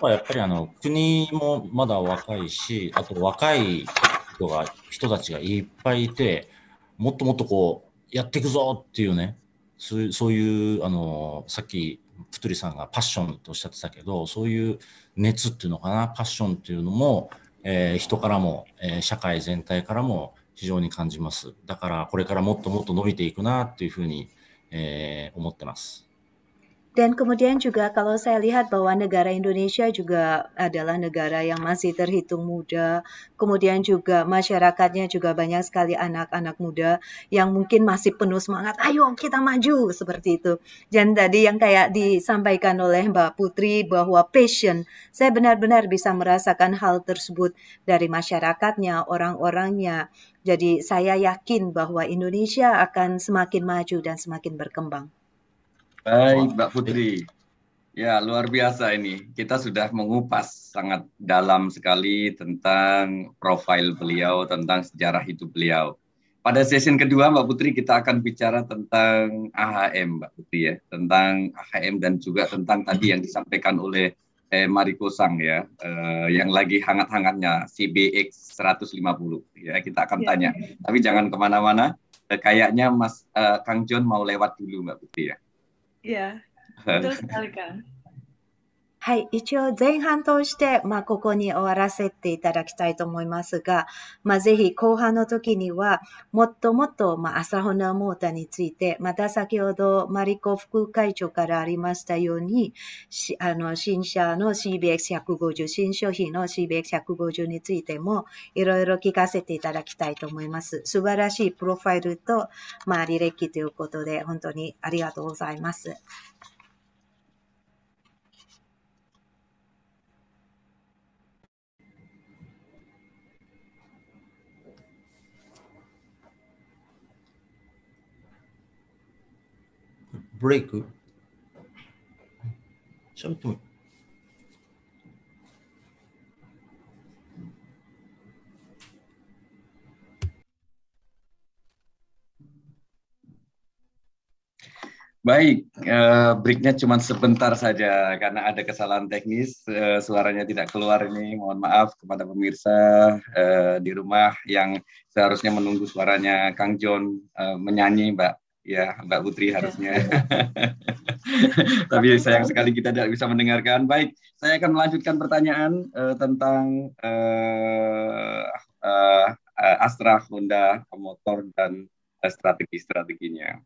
やっぱりあの国もまだ若いし、あと若い oh, ya, 人が、人たちがいっぱいいて、もっともっとこう、やっていくぞっていうね、そうそういう、あの、さっき、プトリさんがパッションとおっしゃってたけど、そういう熱っていうのかな、パッションっていうのも、えー、人からも、えー、社会全体からも非常に感じます。だから、これからもっともっと伸びていくなっていうふうに、えー、思ってます。Dan kemudian juga kalau saya lihat bahwa negara Indonesia juga adalah negara yang masih terhitung muda, kemudian juga masyarakatnya juga banyak sekali anak-anak muda yang mungkin masih penuh semangat, ayo kita maju seperti itu. Dan tadi yang kayak disampaikan oleh Mbak Putri bahwa passion, saya benar-benar bisa merasakan hal tersebut dari masyarakatnya, orang-orangnya. Jadi saya yakin bahwa Indonesia akan semakin maju dan semakin berkembang. Baik, Mbak Putri. Eh. Ya, luar biasa ini. Kita sudah mengupas sangat dalam sekali tentang profil beliau, tentang sejarah hidup beliau. Pada sesi kedua, Mbak Putri, kita akan bicara tentang AHM, Mbak Putri ya. Tentang AHM dan juga tentang tadi yang disampaikan oleh eh, Mariko Sang ya, eh, yang lagi hangat-hangatnya CBX 150 ya kita akan ya. tanya. Tapi jangan kemana-mana. Eh, kayaknya Mas eh, Kang John mau lewat dulu Mbak Putri ya. Yeah. <laughs> Dos nalga. はい。一応前半通して、まあ、ここに終わらせていただきたいと思いますが、まあ、ぜひ後半の時には、もっともっと、まあ、朝ホナモータについて、また先ほど、マリコ副会長からありましたように、あの、新車の CBX150、新商品の CBX150 についても、いろいろ聞かせていただきたいと思います。素晴らしいプロファイルと、まあ、履歴ということで、本当にありがとうございます。break something oh. Baik, uh, breaknya cuma sebentar saja karena ada kesalahan teknis, uh, suaranya tidak keluar ini. Mohon maaf kepada pemirsa uh, di rumah yang seharusnya menunggu suaranya Kang John menyanyi, Mbak Ya, Mbak Putri iya. harusnya. <laughs> Tapi sayang sekali kita tidak bisa mendengarkan. Baik, saya akan melanjutkan pertanyaan uh, tentang uh, uh, Astra Honda motor dan strategi-strateginya.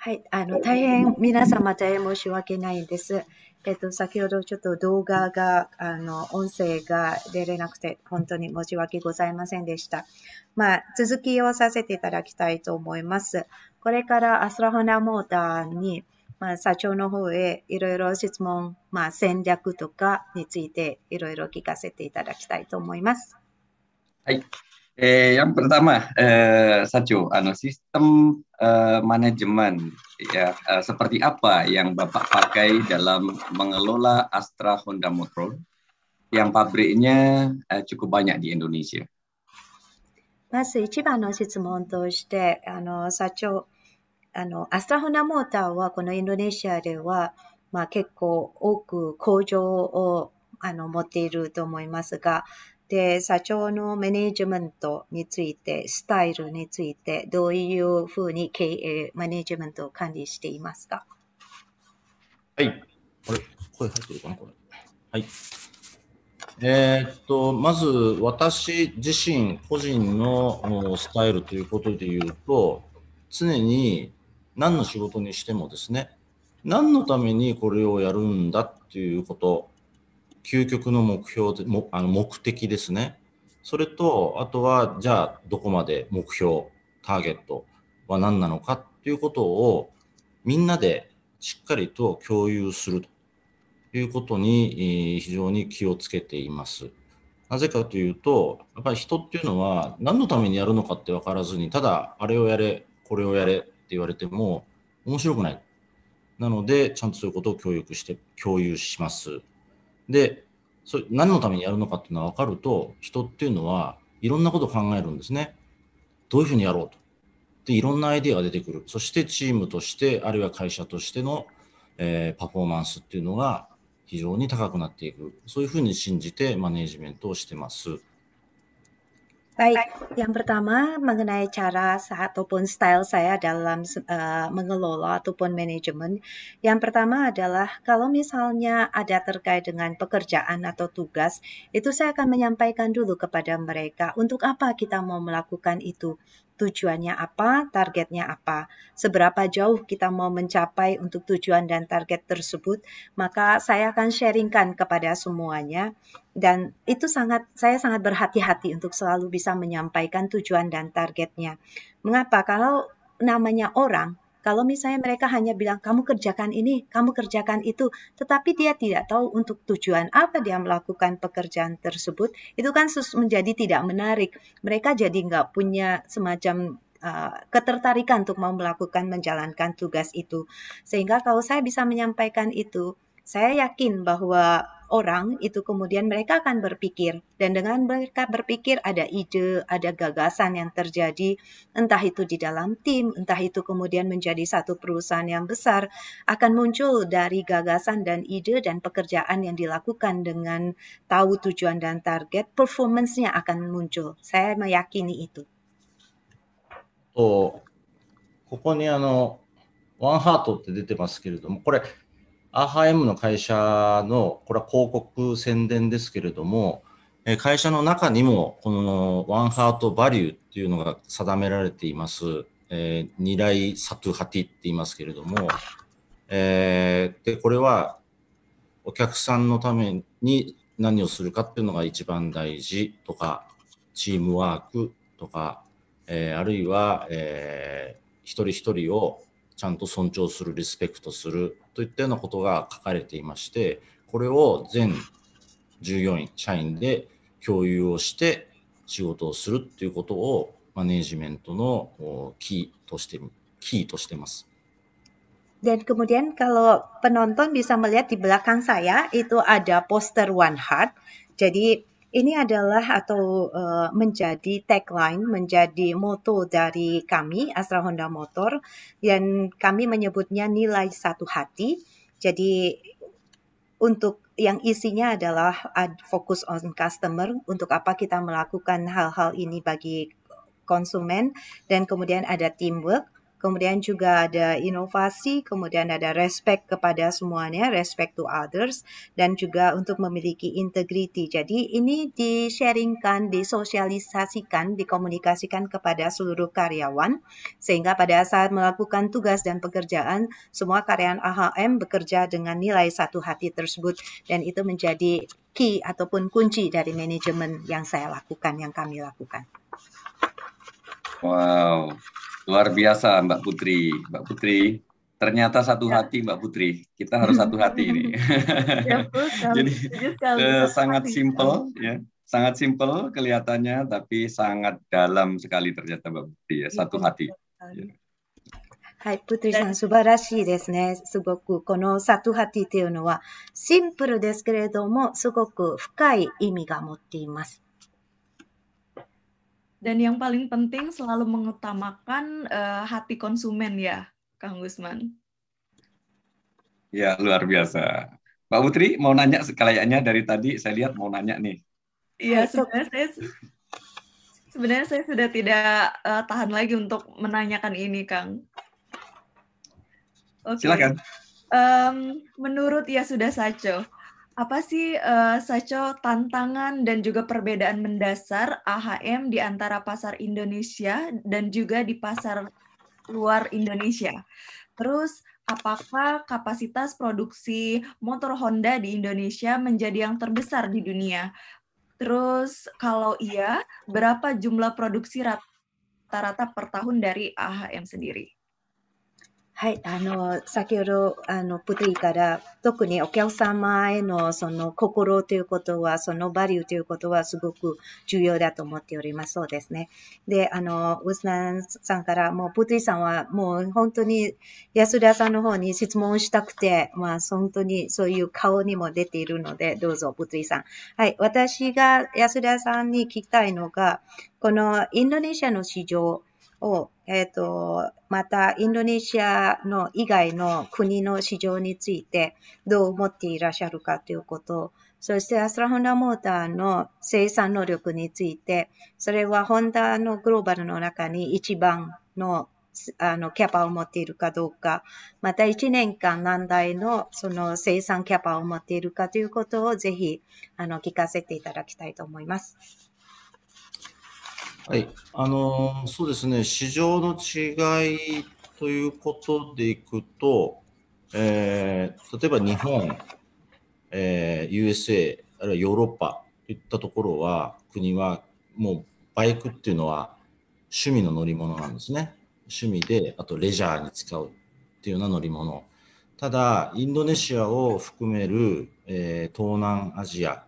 Hai, anu, はい、あの大変皆様大変申し訳ないんです。えっと、先ほどちょっと動画が、あの、音声が出れなくて、本当に申し訳ございませんでした。まあ、続きをさせていただきたいと思います。これからアスラホナモーターに、まあ、社長の方へいろいろ質問、まあ、戦略とかについていろいろ聞かせていただきたいと思います。はい。Eh, yang pertama, eh, Sajo, anu sistem eh, manajemen ya eh, seperti apa yang Bapak pakai dalam mengelola Astra Honda Motor yang pabriknya eh, cukup banyak di Indonesia? Anu, anu, Honda Motor まず一番の質問として、あの、社長、あの、アストラホナモーターはこのインドネシアでは、まあ結構多く工場をあの持っていると思いますが、で、社長のマネジメントについて、スタイルについて、どういうふうに経営、マネジメントを管理していますかはい。あれ声入ってるかなこれ。はい。えー、っと、まず私自身、個人のスタイルということで言うと、常に何の仕事にしてもですね、何のためにこれをやるんだっていうこと究極の目標もあの目的ですね。それと、あとは、じゃあ、どこまで目標、ターゲットは何なのかっていうことを、みんなでしっかりと共有するということに、非常に気をつけています。なぜかというと、やっぱり人っていうのは、何のためにやるのかって分からずに、ただ、あれをやれ、これをやれって言われても、面白くない。なので、ちゃんとそういうことを教育して、共有します。で、そ何のためにやるのかっていうのが分かると、人っていうのはいろんなことを考えるんですね。どういうふうにやろうと。で、いろんなアイデアが出てくる。そしてチームとして、あるいは会社としての、えー、パフォーマンスっていうのが非常に高くなっていく。そういうふうに信じてマネージメントをしてます。Baik, yang pertama mengenai cara ataupun style saya dalam uh, mengelola ataupun manajemen. Yang pertama adalah kalau misalnya ada terkait dengan pekerjaan atau tugas, itu saya akan menyampaikan dulu kepada mereka untuk apa kita mau melakukan itu tujuannya apa, targetnya apa, seberapa jauh kita mau mencapai untuk tujuan dan target tersebut, maka saya akan sharingkan kepada semuanya dan itu sangat saya sangat berhati-hati untuk selalu bisa menyampaikan tujuan dan targetnya. Mengapa? Kalau namanya orang kalau misalnya mereka hanya bilang kamu kerjakan ini, kamu kerjakan itu, tetapi dia tidak tahu untuk tujuan apa dia melakukan pekerjaan tersebut, itu kan menjadi tidak menarik. Mereka jadi nggak punya semacam Uh, ketertarikan untuk mau melakukan menjalankan tugas itu sehingga kalau saya bisa menyampaikan itu saya yakin bahwa orang itu kemudian mereka akan berpikir dan dengan mereka berpikir ada ide, ada gagasan yang terjadi entah itu di dalam tim, entah itu kemudian menjadi satu perusahaan yang besar akan muncul dari gagasan dan ide dan pekerjaan yang dilakukan dengan tahu tujuan dan target, performance-nya akan muncul. Saya meyakini itu. Oh. ここにあの、ワンハートって出てますけれども、これ、アーハイムの会社の、これは広告宣伝ですけれども、会社の中にも、このワンハートバリューっていうのが定められています。えー、ニラサトゥハティって言いますけれども、えー、で、これはお客さんのために何をするかっていうのが一番大事とか、チームワークとか、えー、あるいは、えー、一人一人をちゃんと尊重するリスペクトするといったようなことが書かれていましてこれを全従業員社員で共有をして仕事をするっていうことをマネジメントのキーとしてキーとしてます。Dan kemudian kalau penonton bisa melihat di belakang saya itu ada poster One Heart. Jadi Ini adalah atau uh, menjadi tagline, menjadi moto dari kami Astra Honda Motor dan kami menyebutnya nilai satu hati. Jadi untuk yang isinya adalah fokus on customer untuk apa kita melakukan hal-hal ini bagi konsumen dan kemudian ada teamwork kemudian juga ada inovasi, kemudian ada respect kepada semuanya, respect to others, dan juga untuk memiliki integriti. Jadi ini di-sharingkan, disosialisasikan, dikomunikasikan kepada seluruh karyawan, sehingga pada saat melakukan tugas dan pekerjaan, semua karyawan AHM bekerja dengan nilai satu hati tersebut, dan itu menjadi key ataupun kunci dari manajemen yang saya lakukan, yang kami lakukan. Wow, Luar biasa Mbak Putri. Mbak Putri, ternyata satu ya. hati Mbak Putri. Kita harus satu hati ini. <laughs> ya, Jadi eh, sangat simple oh. ya. Sangat simple kelihatannya tapi sangat dalam sekali ternyata Mbak Putri ya, satu hati. Ya. はい、プトリさん素晴らしいですね。すごく、このサトハティというのはシンプルですけれども、すごく深い意味が持っています。dan yang paling penting selalu mengutamakan uh, hati konsumen ya, Kang Gusman. Ya, luar biasa. Mbak Putri mau nanya kayaknya dari tadi saya lihat mau nanya nih. Iya, sebenarnya saya sebenarnya saya sudah tidak uh, tahan lagi untuk menanyakan ini, Kang. Okay. Silakan. Um, menurut ya sudah Saco, apa sih uh, eh, Saco tantangan dan juga perbedaan mendasar AHM di antara pasar Indonesia dan juga di pasar luar Indonesia? Terus apakah kapasitas produksi motor Honda di Indonesia menjadi yang terbesar di dunia? Terus kalau iya, berapa jumlah produksi rata-rata per tahun dari AHM sendiri? はい、あの、先ほど、あの、プティから、特にお客様への、その、心ということは、そのバリューということは、すごく重要だと思っております。そうですね。で、あの、ウスナンさんから、もう、プティさんは、もう、本当に、安田さんの方に質問したくて、まあ、本当に、そういう顔にも出ているので、どうぞ、プティさん。はい、私が安田さんに聞きたいのが、この、インドネシアの市場を、えっ、ー、と、また、インドネシアの以外の国の市場についてどう思っていらっしゃるかということそしてアスラホンダモーターの生産能力について、それはホンダのグローバルの中に一番のあの、キャパを持っているかどうか、また1年間何台のその生産キャパを持っているかということをぜひ、あの、聞かせていただきたいと思います。はい、あのそうですね、市場の違いということでいくと、えー、例えば日本、えー、USA、あるいはヨーロッパといったところは、国はもうバイクっていうのは趣味の乗り物なんですね。趣味で、あとレジャーに使うっていうような乗り物。ただ、インドネシアを含める、えー、東南アジア、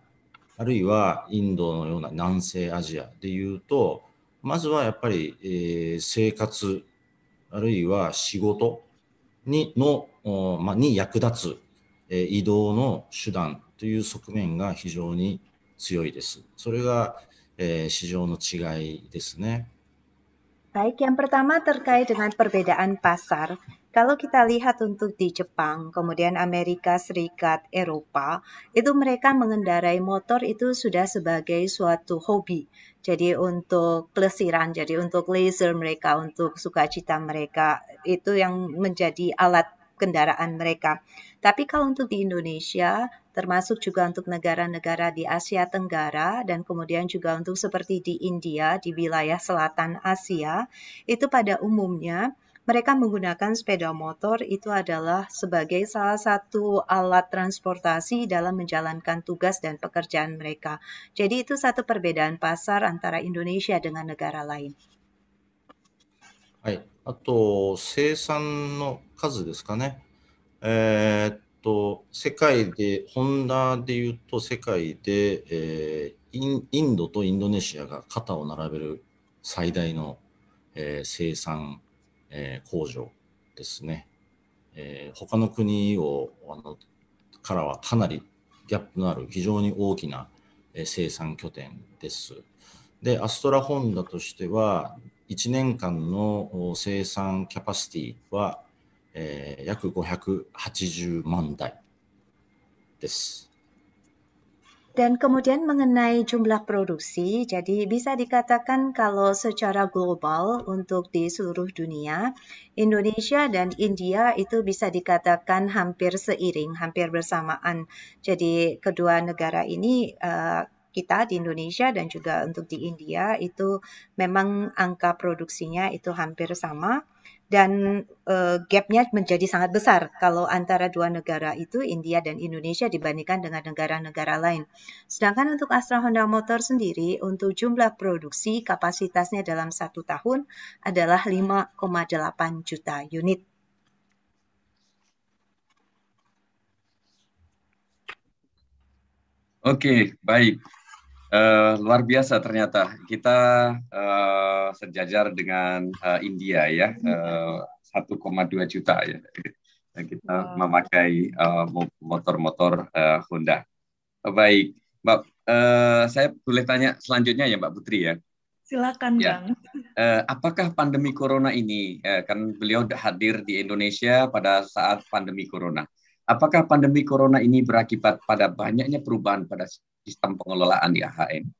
あるいはインドのような南西アジアでいうと、まずはやっぱり、えー、生活、あるいは仕事にの、まあ、に役立つ、えー、移動の手段という側面が非常に強いです。それが、えー、市場の違いですね。Baik, yang pertama terkait dengan perbedaan pasar. Kalau kita lihat untuk di Jepang, kemudian Amerika Serikat, Eropa, itu mereka mengendarai motor itu sudah sebagai suatu hobi. Jadi untuk pelesiran, jadi untuk laser mereka, untuk sukacita mereka, itu yang menjadi alat kendaraan mereka. Tapi kalau untuk di Indonesia, termasuk juga untuk negara-negara di Asia Tenggara dan kemudian juga untuk seperti di India, di wilayah selatan Asia, itu pada umumnya mereka menggunakan sepeda motor itu adalah sebagai salah satu alat transportasi dalam menjalankan tugas dan pekerjaan mereka. Jadi itu satu perbedaan pasar antara Indonesia dengan negara lain. はい、あと生産の数ですかね。えー、っと、世界で、ホンダでいうと、世界で、えー、インドとインドネシアが肩を並べる最大の、えー、生産えー、工場ですね。えー、他の国をあのからはかなりギャップのある非常に大きな、えー、生産拠点です。で、アストラホンダとしては、1年間の生産キャパシティは、えー、約580万台です。Dan kemudian mengenai jumlah produksi, jadi bisa dikatakan kalau secara global untuk di seluruh dunia, Indonesia dan India itu bisa dikatakan hampir seiring, hampir bersamaan. Jadi kedua negara ini eh, kita di Indonesia dan juga untuk di India itu memang angka produksinya itu hampir sama dan uh, gapnya menjadi sangat besar kalau antara dua negara itu India dan Indonesia dibandingkan dengan negara-negara lain. Sedangkan untuk Astra Honda Motor sendiri untuk jumlah produksi kapasitasnya dalam satu tahun adalah 5,8 juta unit. Oke, okay, baik. Uh, luar biasa ternyata kita uh, sejajar dengan uh, India ya uh, 1,2 juta ya dan kita wow. memakai motor-motor uh, uh, Honda. Baik, Mbak, uh, saya boleh tanya selanjutnya ya Mbak Putri ya. Silakan ya. Bang. Uh, apakah pandemi Corona ini uh, kan beliau hadir di Indonesia pada saat pandemi Corona? Apakah pandemi Corona ini berakibat pada banyaknya perubahan pada sistem pengelolaan di AHM?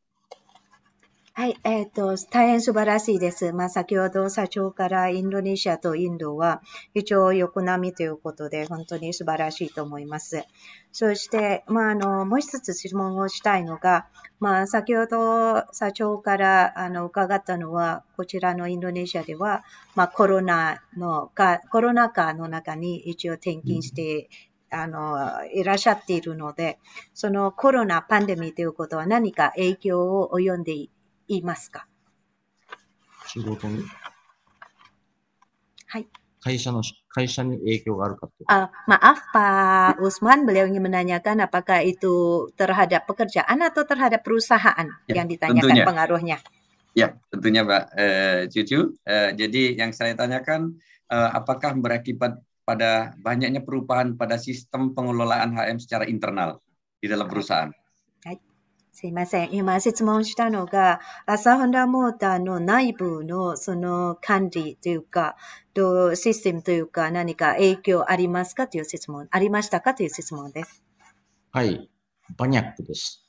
はい、えっ、ー、と、大変素晴らしいです。まあ、先ほど社長からインドネシアとインドは非常横波ということで、本当に素晴らしいと思います。そして、まあ、あの、もう一つ質問をしたいのが、まあ、先ほど社長から、あの、伺ったのは、こちらのインドネシアでは、まあ、コロナのコロナ禍の中に一応転勤してあの、いらっしゃっているので、そのコロナパンデミーということは何か影響を及んでいますか仕事にはい。会社の、会社に影響があるか Uh, maaf Pak Usman, beliau ingin menanyakan apakah itu terhadap pekerjaan atau terhadap perusahaan ya, yang ditanyakan tentunya. pengaruhnya. Ya, tentunya Pak eh, Cucu. Eh, jadi yang saya tanyakan, eh, apakah berakibat pada banyaknya perubahan pada sistem pengelolaan HM secara internal di dalam perusahaan. すいません。今質問したのが、朝ホンダモーターの内部のその管理というか、とシステムというか何か影響ありますかという質問、ありましたかという質問です。はい。バニャックです。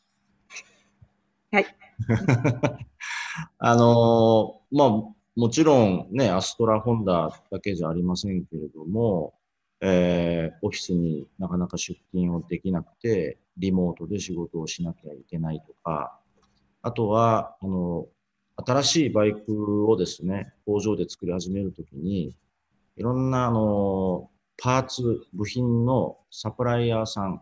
はい。あの、まあ、もちろんね、アストラホンダだけじゃありませんけれども、えー、オフィスになかなか出勤をできなくて、リモートで仕事をしなきゃいけないとか、あとは、あの、新しいバイクをですね、工場で作り始めるときに、いろんな、あの、パーツ、部品のサプライヤーさん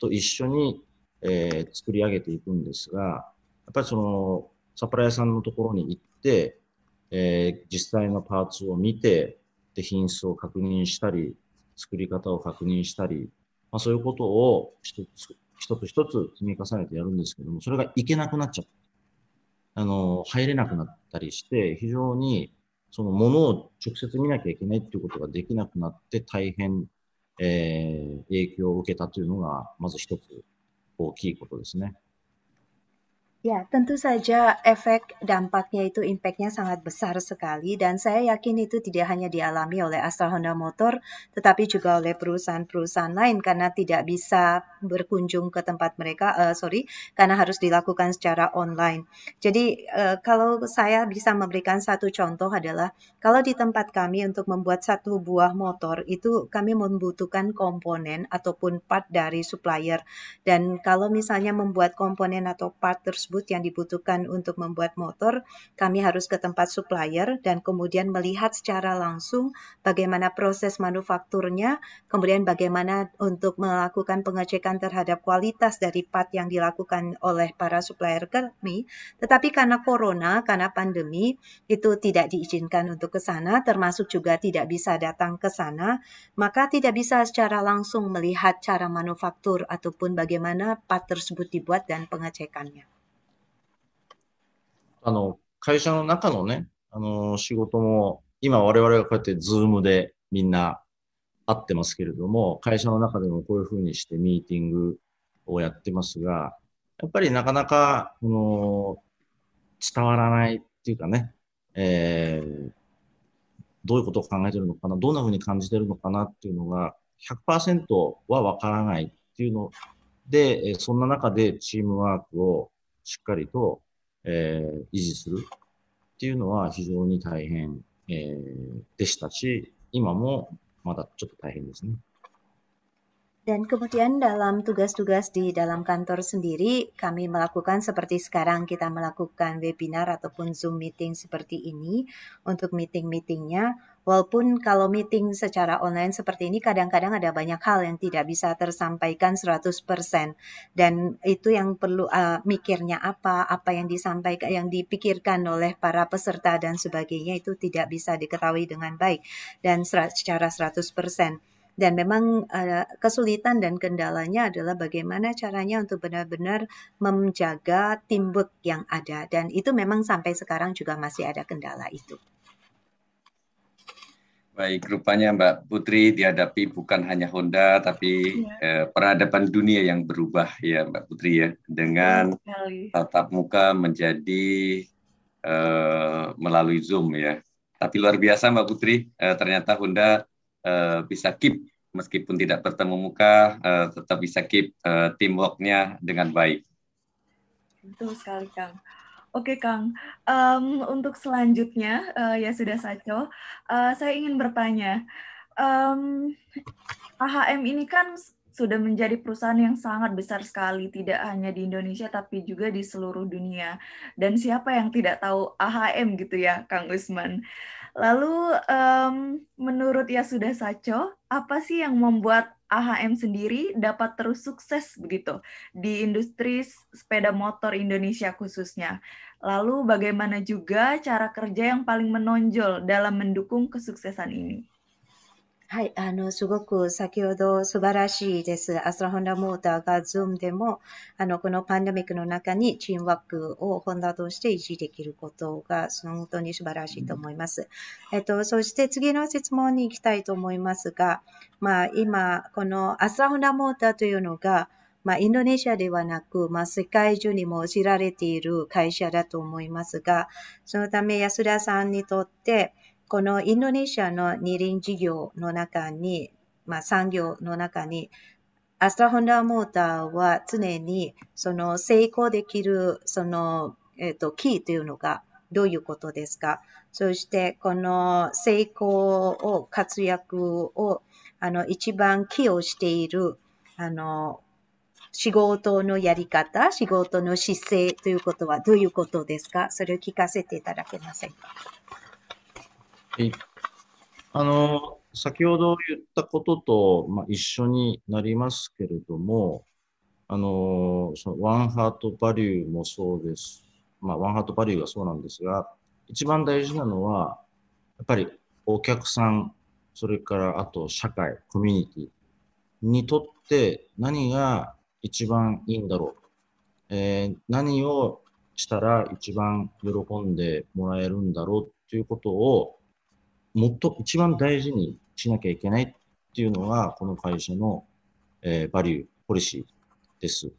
と一緒に、えー、作り上げていくんですが、やっぱりその、サプライヤーさんのところに行って、えー、実際のパーツを見て、で、品質を確認したり、作り方を確認したり、まあ、そういうことを一つ一つ積み重ねてやるんですけども、それがいけなくなっちゃった。あの、入れなくなったりして、非常にそのものを直接見なきゃいけないっていうことができなくなって大変、えー、影響を受けたというのが、まず一つ大きいことですね。Ya, tentu saja efek dampaknya itu impactnya sangat besar sekali dan saya yakin itu tidak hanya dialami oleh Astra Honda Motor tetapi juga oleh perusahaan-perusahaan lain karena tidak bisa berkunjung ke tempat mereka, uh, sorry, karena harus dilakukan secara online. Jadi uh, kalau saya bisa memberikan satu contoh adalah kalau di tempat kami untuk membuat satu buah motor itu kami membutuhkan komponen ataupun part dari supplier dan kalau misalnya membuat komponen atau part tersebut tersebut yang dibutuhkan untuk membuat motor, kami harus ke tempat supplier dan kemudian melihat secara langsung bagaimana proses manufakturnya, kemudian bagaimana untuk melakukan pengecekan terhadap kualitas dari part yang dilakukan oleh para supplier kami. Tetapi karena corona, karena pandemi, itu tidak diizinkan untuk ke sana, termasuk juga tidak bisa datang ke sana, maka tidak bisa secara langsung melihat cara manufaktur ataupun bagaimana part tersebut dibuat dan pengecekannya. あの、会社の中のね、あの、仕事も、今我々がこうやってズームでみんな会ってますけれども、会社の中でもこういうふうにしてミーティングをやってますが、やっぱりなかなか、この、伝わらないっていうかね、えー、どういうことを考えてるのかな、どんなふうに感じてるのかなっていうのが、100%はわからないっていうので、そんな中でチームワークをしっかりとえー、維持するっていうのは非常に大変、えー、でしたし、今もまだちょっと大変ですね。Dan kemudian dalam tugas-tugas di dalam kantor sendiri, kami melakukan seperti sekarang kita melakukan webinar ataupun Zoom meeting seperti ini. Untuk meeting-meetingnya, Walaupun kalau meeting secara online seperti ini kadang-kadang ada banyak hal yang tidak bisa tersampaikan 100% dan itu yang perlu uh, mikirnya apa, apa yang disampaikan yang dipikirkan oleh para peserta dan sebagainya itu tidak bisa diketahui dengan baik dan secara 100%. Dan memang uh, kesulitan dan kendalanya adalah bagaimana caranya untuk benar-benar menjaga timbuk yang ada dan itu memang sampai sekarang juga masih ada kendala itu. Baik, rupanya Mbak Putri dihadapi bukan hanya Honda, tapi ya. eh, peradaban dunia yang berubah ya Mbak Putri ya, dengan tatap muka menjadi eh, melalui Zoom ya. Tapi luar biasa Mbak Putri, eh, ternyata Honda eh, bisa keep meskipun tidak bertemu muka, eh, tetap bisa keep eh, teamwork-nya dengan baik. Betul sekali Kang. Oke Kang, um, untuk selanjutnya uh, ya sudah Saco, uh, saya ingin bertanya, um, AHM ini kan sudah menjadi perusahaan yang sangat besar sekali, tidak hanya di Indonesia tapi juga di seluruh dunia. Dan siapa yang tidak tahu AHM gitu ya, Kang Usman. Lalu um, menurut ya sudah Saco, apa sih yang membuat AHM sendiri dapat terus sukses begitu di industri sepeda motor Indonesia khususnya. Lalu bagaimana juga cara kerja yang paling menonjol dalam mendukung kesuksesan ini? はい、あの、すごく先ほど素晴らしいです。アストラホンダモーターがズームでも、あの、このパンデミックの中にチームワークをホンダとして維持できることが本当に素晴らしいと思います。えっと、そして次の質問に行きたいと思いますが、まあ、今、このアストラホンダモーターというのが、まあ、インドネシアではなく、まあ、世界中にも知られている会社だと思いますが、そのため安田さんにとって、このインドネシアの二輪事業の中に、まあ、産業の中に、アストラホンダーモーターは常にその成功できるその、えー、と、キーというのがどういうことですかそしてこの成功を活躍をあの一番寄与しているあの仕事のやり方、仕事の姿勢ということはどういうことですかそれを聞かせていただけませんかはい、あの先ほど言ったことと、まあ、一緒になりますけれども、あのそのワンハートバリューもそうです、まあ、ワンハートバリューがそうなんですが、一番大事なのは、やっぱりお客さん、それからあと社会、コミュニティにとって何が一番いいんだろう、えー、何をしたら一番喜んでもらえるんだろうということをもっと一番大事にしなきゃいけないっていうのが、この会社の、えー、バリュー、ポリシーです。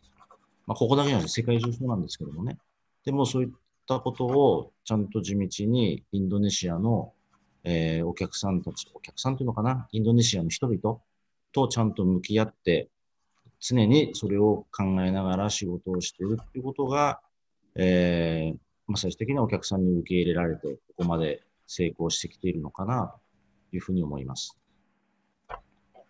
まあ、ここだけじゃなくて世界中そうなんですけどもね。でもそういったことをちゃんと地道にインドネシアの、えー、お客さんたち、お客さんというのかな、インドネシアの人々とちゃんと向き合って、常にそれを考えながら仕事をしているっていうことが、えー、まあ、最終的にはお客さんに受け入れられて、ここまで成功してきているのかなというふうに思います。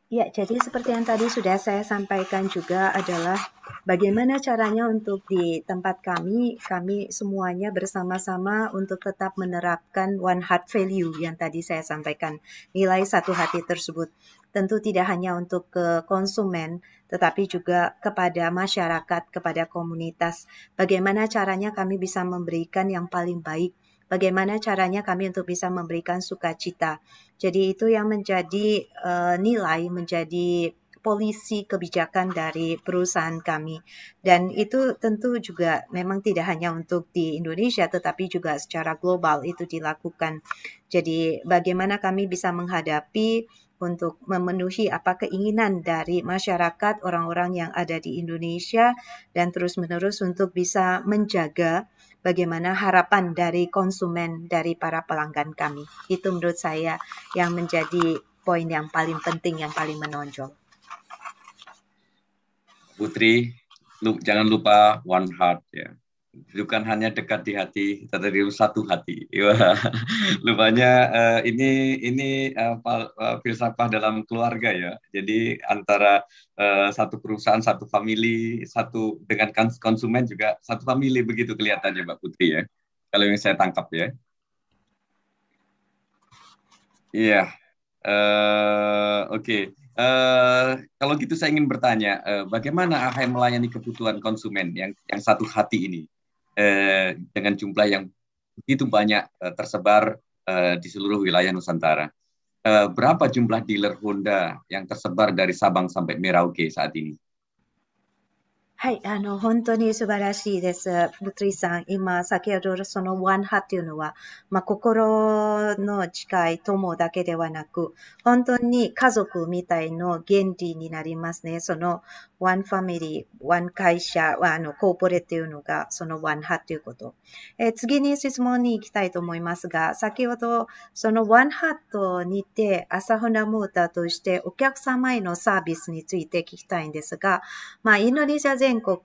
Ya, jadi seperti yang tadi sudah saya sampaikan juga adalah bagaimana caranya untuk di tempat kami, kami semuanya bersama-sama untuk tetap menerapkan one heart value yang tadi saya sampaikan, nilai satu hati tersebut. Tentu tidak hanya untuk ke konsumen, tetapi juga kepada masyarakat, kepada komunitas. Bagaimana caranya kami bisa memberikan yang paling baik bagaimana caranya kami untuk bisa memberikan sukacita. Jadi itu yang menjadi uh, nilai, menjadi polisi kebijakan dari perusahaan kami. Dan itu tentu juga memang tidak hanya untuk di Indonesia, tetapi juga secara global itu dilakukan. Jadi bagaimana kami bisa menghadapi untuk memenuhi apa keinginan dari masyarakat orang-orang yang ada di Indonesia dan terus-menerus untuk bisa menjaga bagaimana harapan dari konsumen dari para pelanggan kami. Itu menurut saya yang menjadi poin yang paling penting, yang paling menonjol. Putri, lu, jangan lupa one heart ya bukan hanya dekat di hati, tetapi satu hati. Iya. Lupanya <laughs> uh, eh, ini ini eh, eh, filsafah dalam keluarga ya. Jadi antara satu perusahaan, satu family, satu dengan konsumen juga satu family begitu kelihatannya Mbak Putri ya. Kalau yang saya tangkap ya. Iya. Yeah. Uh, Oke. Okay. Uh, kalau gitu saya ingin bertanya, uh, bagaimana AHM melayani kebutuhan konsumen yang yang satu hati ini? Eh, dengan jumlah yang begitu banyak eh, tersebar eh, di seluruh wilayah Nusantara. Eh, berapa jumlah dealer Honda yang tersebar dari Sabang sampai Merauke saat ini? はい、あの、本当に素晴らしいです。ブトリさん、今、先ほどそのワンハっていうのは、まあ、心の近い友だけではなく、本当に家族みたいの原理になりますね。その、ワンファミリー、ワン会社、あの、コーポレっていうのが、そのワンハっていうこと。え次に質問に行きたいと思いますが、先ほど、そのワンハットにて、朝船モーターとしてお客様へのサービスについて聞きたいんですが、まあ、インドネシア全国、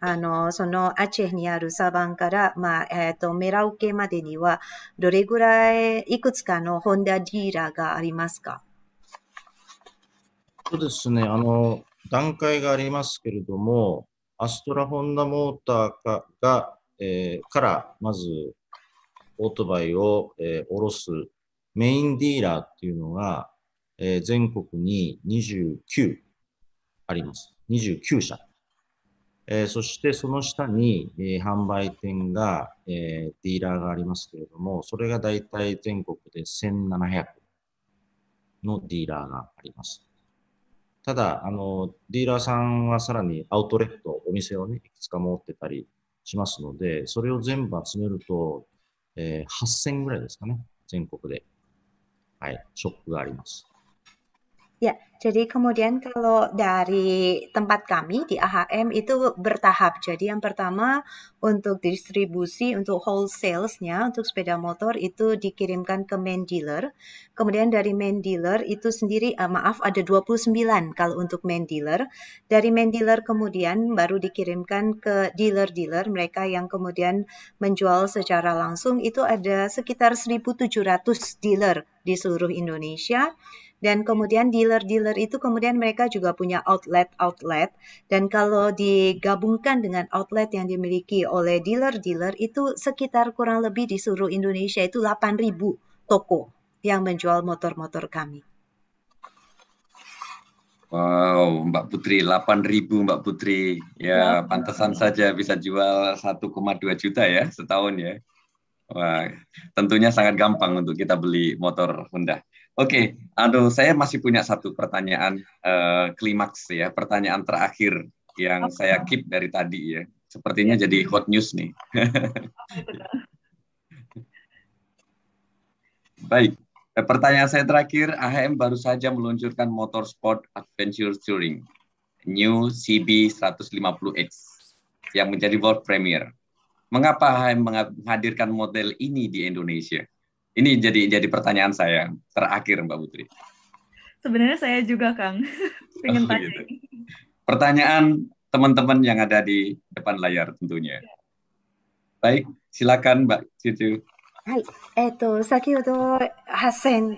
あの、そのアチェにあるサバンから、まあ、えっ、ー、と、メラウケまでには、どれぐらい、いくつかのホンダディーラーがありますかそうですね、あの、段階がありますけれども、アストラホンダモーターかが、えー、から、まず、オートバイを、えー、下ろすメインディーラーっていうのが、えー、全国に29あります。29社。えー、そしてその下に、えー、販売店が、えー、ディーラーがありますけれども、それが大体全国で1700のディーラーがあります。ただ、あの、ディーラーさんはさらにアウトレット、お店をね、いくつか持ってたりしますので、それを全部集めると、えー、8000ぐらいですかね、全国で。はい、ショップがあります。Ya, jadi kemudian kalau dari tempat kami di AHM itu bertahap. Jadi yang pertama untuk distribusi untuk wholesale-nya untuk sepeda motor itu dikirimkan ke main dealer. Kemudian dari main dealer itu sendiri uh, maaf ada 29 kalau untuk main dealer. Dari main dealer kemudian baru dikirimkan ke dealer-dealer mereka yang kemudian menjual secara langsung itu ada sekitar 1700 dealer di seluruh Indonesia. Dan kemudian dealer-dealer itu kemudian mereka juga punya outlet-outlet dan kalau digabungkan dengan outlet yang dimiliki oleh dealer-dealer itu sekitar kurang lebih di seluruh Indonesia itu 8.000 toko yang menjual motor-motor kami. Wow, Mbak Putri, 8.000 Mbak Putri. Ya, wow. Iya. pantesan saja bisa jual 1,2 juta ya setahun ya. Wah, tentunya sangat gampang untuk kita beli motor Honda. Oke, okay. Anu, aduh, saya masih punya satu pertanyaan uh, klimaks ya, pertanyaan terakhir yang okay. saya keep dari tadi ya. Sepertinya iya. jadi hot news nih. <laughs> Baik, eh, pertanyaan saya terakhir, AHM baru saja meluncurkan Motorsport Adventure Touring New CB 150X yang menjadi world premier. Mengapa AHM menghadirkan model ini di Indonesia? Ini jadi jadi pertanyaan saya terakhir Mbak Putri. Sebenarnya saya juga Kang <laughs> oh, pengen oh, tanya. Gitu. Pertanyaan teman-teman yang ada di depan layar tentunya. Baik, silakan Mbak Hai itu eh, Saki itu Hasan.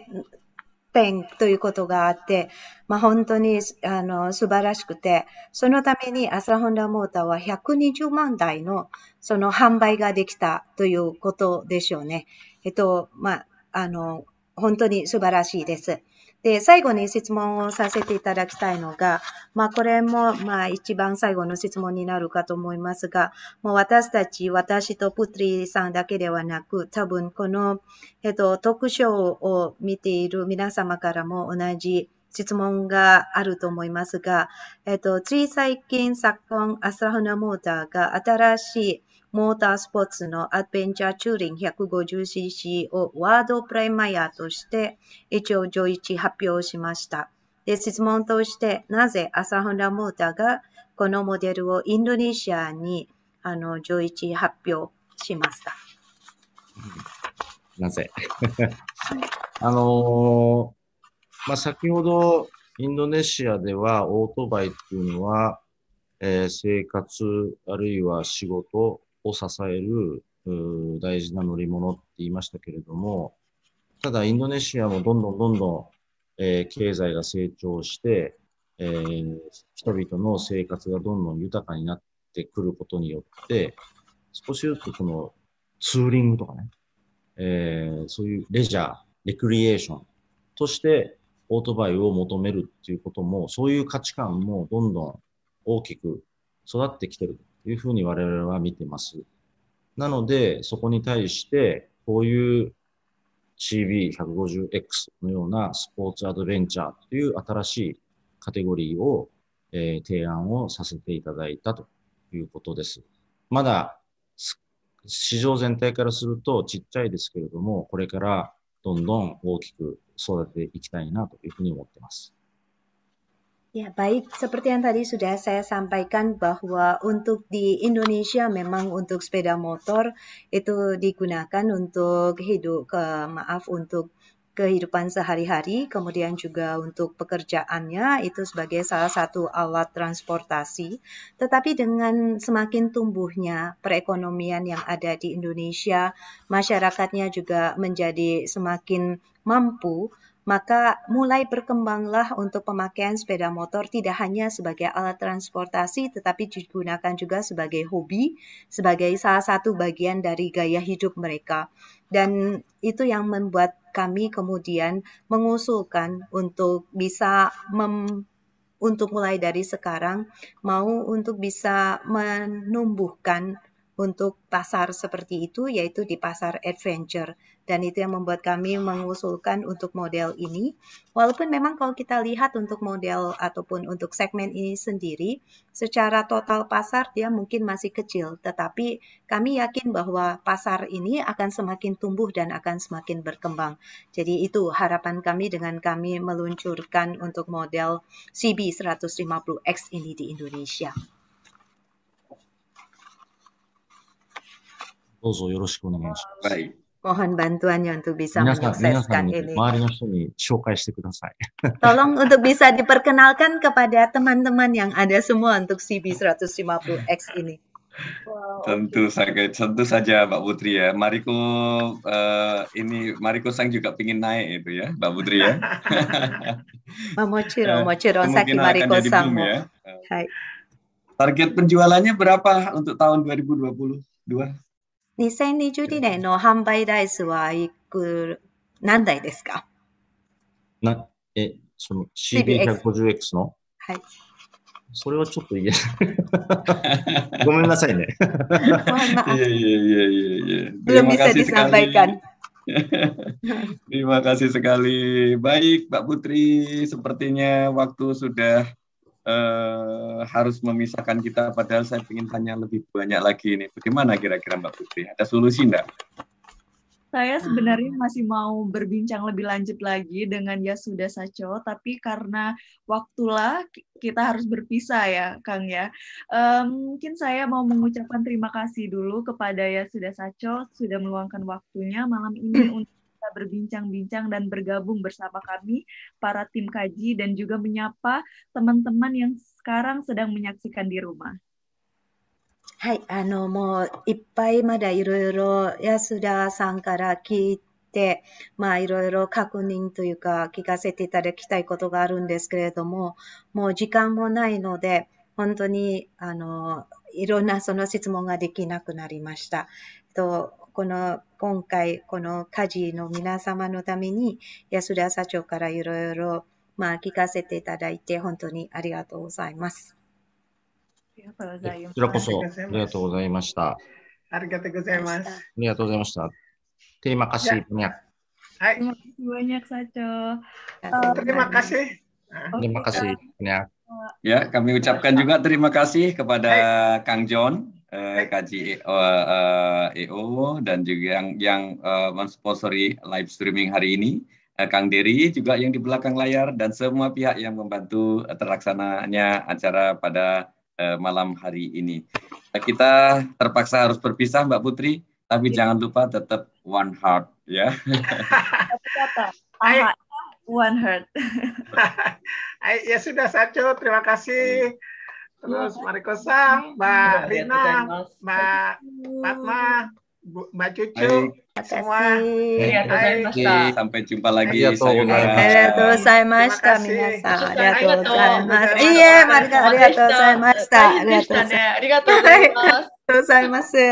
ンということがあって、まあ、本当にあの素晴らしくて、そのためにアスラホンダモーターは120万台のその販売ができたということでしょうね。えっと、まあ、あの、本当に素晴らしいです。で、最後に質問をさせていただきたいのが、まあこれも、まあ一番最後の質問になるかと思いますが、もう私たち、私とプトリさんだけではなく、多分この、えっと、特徴を見ている皆様からも同じ質問があると思いますが、えっと、つい最近昨今、アストラホナモーターが新しいモータースポーツのアドベンチャーチューリン 150cc をワードプレイマイヤーとして一応上一発表しました。で、質問としてなぜ朝本ラモーターがこのモデルをインドネシアにあの上一発表しました。なぜ <laughs> あのー、まあ、先ほどインドネシアではオートバイっていうのは、えー、生活あるいは仕事を支える大事な乗り物って言いましたけれども、ただインドネシアもどんどんどんどん、えー、経済が成長して、えー、人々の生活がどんどん豊かになってくることによって、少しずつこのツーリングとかね、えー、そういうレジャー、レクリエーションとしてオートバイを求めるっていうことも、そういう価値観もどんどん大きく育ってきてるいうふうに我々は見てます。なので、そこに対して、こういう CB150X のようなスポーツアドベンチャーという新しいカテゴリーを、えー、提案をさせていただいたということです。まだ市場全体からするとちっちゃいですけれども、これからどんどん大きく育てていきたいなというふうに思っています。Ya, baik. Seperti yang tadi sudah saya sampaikan bahwa untuk di Indonesia memang untuk sepeda motor itu digunakan untuk hidup ke maaf untuk kehidupan sehari-hari, kemudian juga untuk pekerjaannya itu sebagai salah satu alat transportasi. Tetapi dengan semakin tumbuhnya perekonomian yang ada di Indonesia, masyarakatnya juga menjadi semakin mampu, maka mulai berkembanglah untuk pemakaian sepeda motor tidak hanya sebagai alat transportasi tetapi digunakan juga sebagai hobi, sebagai salah satu bagian dari gaya hidup mereka. Dan itu yang membuat kami kemudian mengusulkan untuk bisa mem untuk mulai dari sekarang mau untuk bisa menumbuhkan untuk pasar seperti itu yaitu di pasar adventure dan itu yang membuat kami mengusulkan untuk model ini walaupun memang kalau kita lihat untuk model ataupun untuk segmen ini sendiri secara total pasar dia mungkin masih kecil tetapi kami yakin bahwa pasar ini akan semakin tumbuh dan akan semakin berkembang jadi itu harapan kami dengan kami meluncurkan untuk model CB 150X ini di Indonesia. どうぞよろしくお願いします。はい。Mohon bantuannya untuk bisa menyukseskan ini. Tolong untuk bisa diperkenalkan kepada teman-teman yang ada semua untuk CB150X ini. Tentu saja, tentu saja Mbak Putri ya. Mariko uh, eh, ini Mariko Sang juga pingin naik itu ya, Mbak Putri ya. Momochiro, momochiro Saki Mariko Sang. Ya. ya. Hai. Target penjualannya berapa untuk tahun 2022? 2022年の販売台数はいく、何台ですかな、え、その CB150X のはい。それはちょっと言えごめんなさいね。いやい ya, ya, ya, ya. Belum bisa disampaikan. Terima kasih sekali. Baik, Mbak Putri, sepertinya waktu sudah eh, harus memisahkan kita. Padahal saya ingin tanya lebih banyak lagi ini. Bagaimana kira-kira Mbak Putri? Ada solusi enggak? Saya sebenarnya masih mau berbincang lebih lanjut lagi dengan ya sudah Saco, tapi karena waktulah kita harus berpisah ya, Kang ya. Um, mungkin saya mau mengucapkan terima kasih dulu kepada ya sudah Saco sudah meluangkan waktunya malam ini <clears throat> untuk berbincang-bincang dan bergabung bersama kami, para tim kaji, dan juga menyapa teman-teman yang sekarang sedang menyaksikan di rumah. Hai, はい、あの、もう、いっぱいまだいろいろ安田さんから聞いて、まあ、いろいろ確認というか、聞かせていただきたいことがあるんですけれども、もう時間もないので、本当に、あの、いろんなその質問ができなくなりました。とこの今回、この家事の皆様のために、安田社長からいろいろ聞かせていただいて、本当にありがとうございます。ありがとうございます。こちらありがとうございます。た。ありがとうございます。ありがとうございました。テーマかし、ぷにゃ。はい。ぷにゃく社長。テーマかし。Terima kasih. Ya. ya, kami ucapkan juga terima kasih kepada Kang John eh, kaji uh, eh, EO eh, e dan juga yang yang uh, mensponsori live streaming hari ini uh, Kang Diri juga yang di belakang layar dan semua pihak yang membantu terlaksananya acara pada uh, malam hari ini. Uh, kita terpaksa harus berpisah Mbak Putri, tapi ya. jangan lupa tetap one heart ya. one heart. <laughs> ya sudah Saco, terima kasih. Hmm. Terus iya. Mariko Sang, Mbak iya, iya, Rina, Mbak Fatma, Mbak Cucu, semua. semua. kasih. Sampai jumpa lagi. Eh, Arigatou Terima kasih. Terima kasih. Iya, kasih. Terima kasih. Terima とうございます。は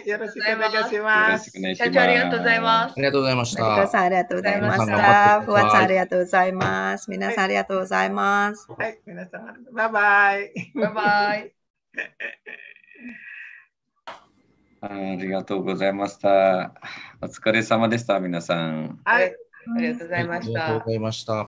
い、よろしくお願いします。社長ありがとうございます。ありがとうございました。皆さんありがとうございました。ふわさんありがとうございます。皆さんありがとうございます。はい、皆さん、バイバイ。バイバイ。ありがとうございました。お疲れ様でした、皆さん。はい、ありがとうございました。ありがとうございました。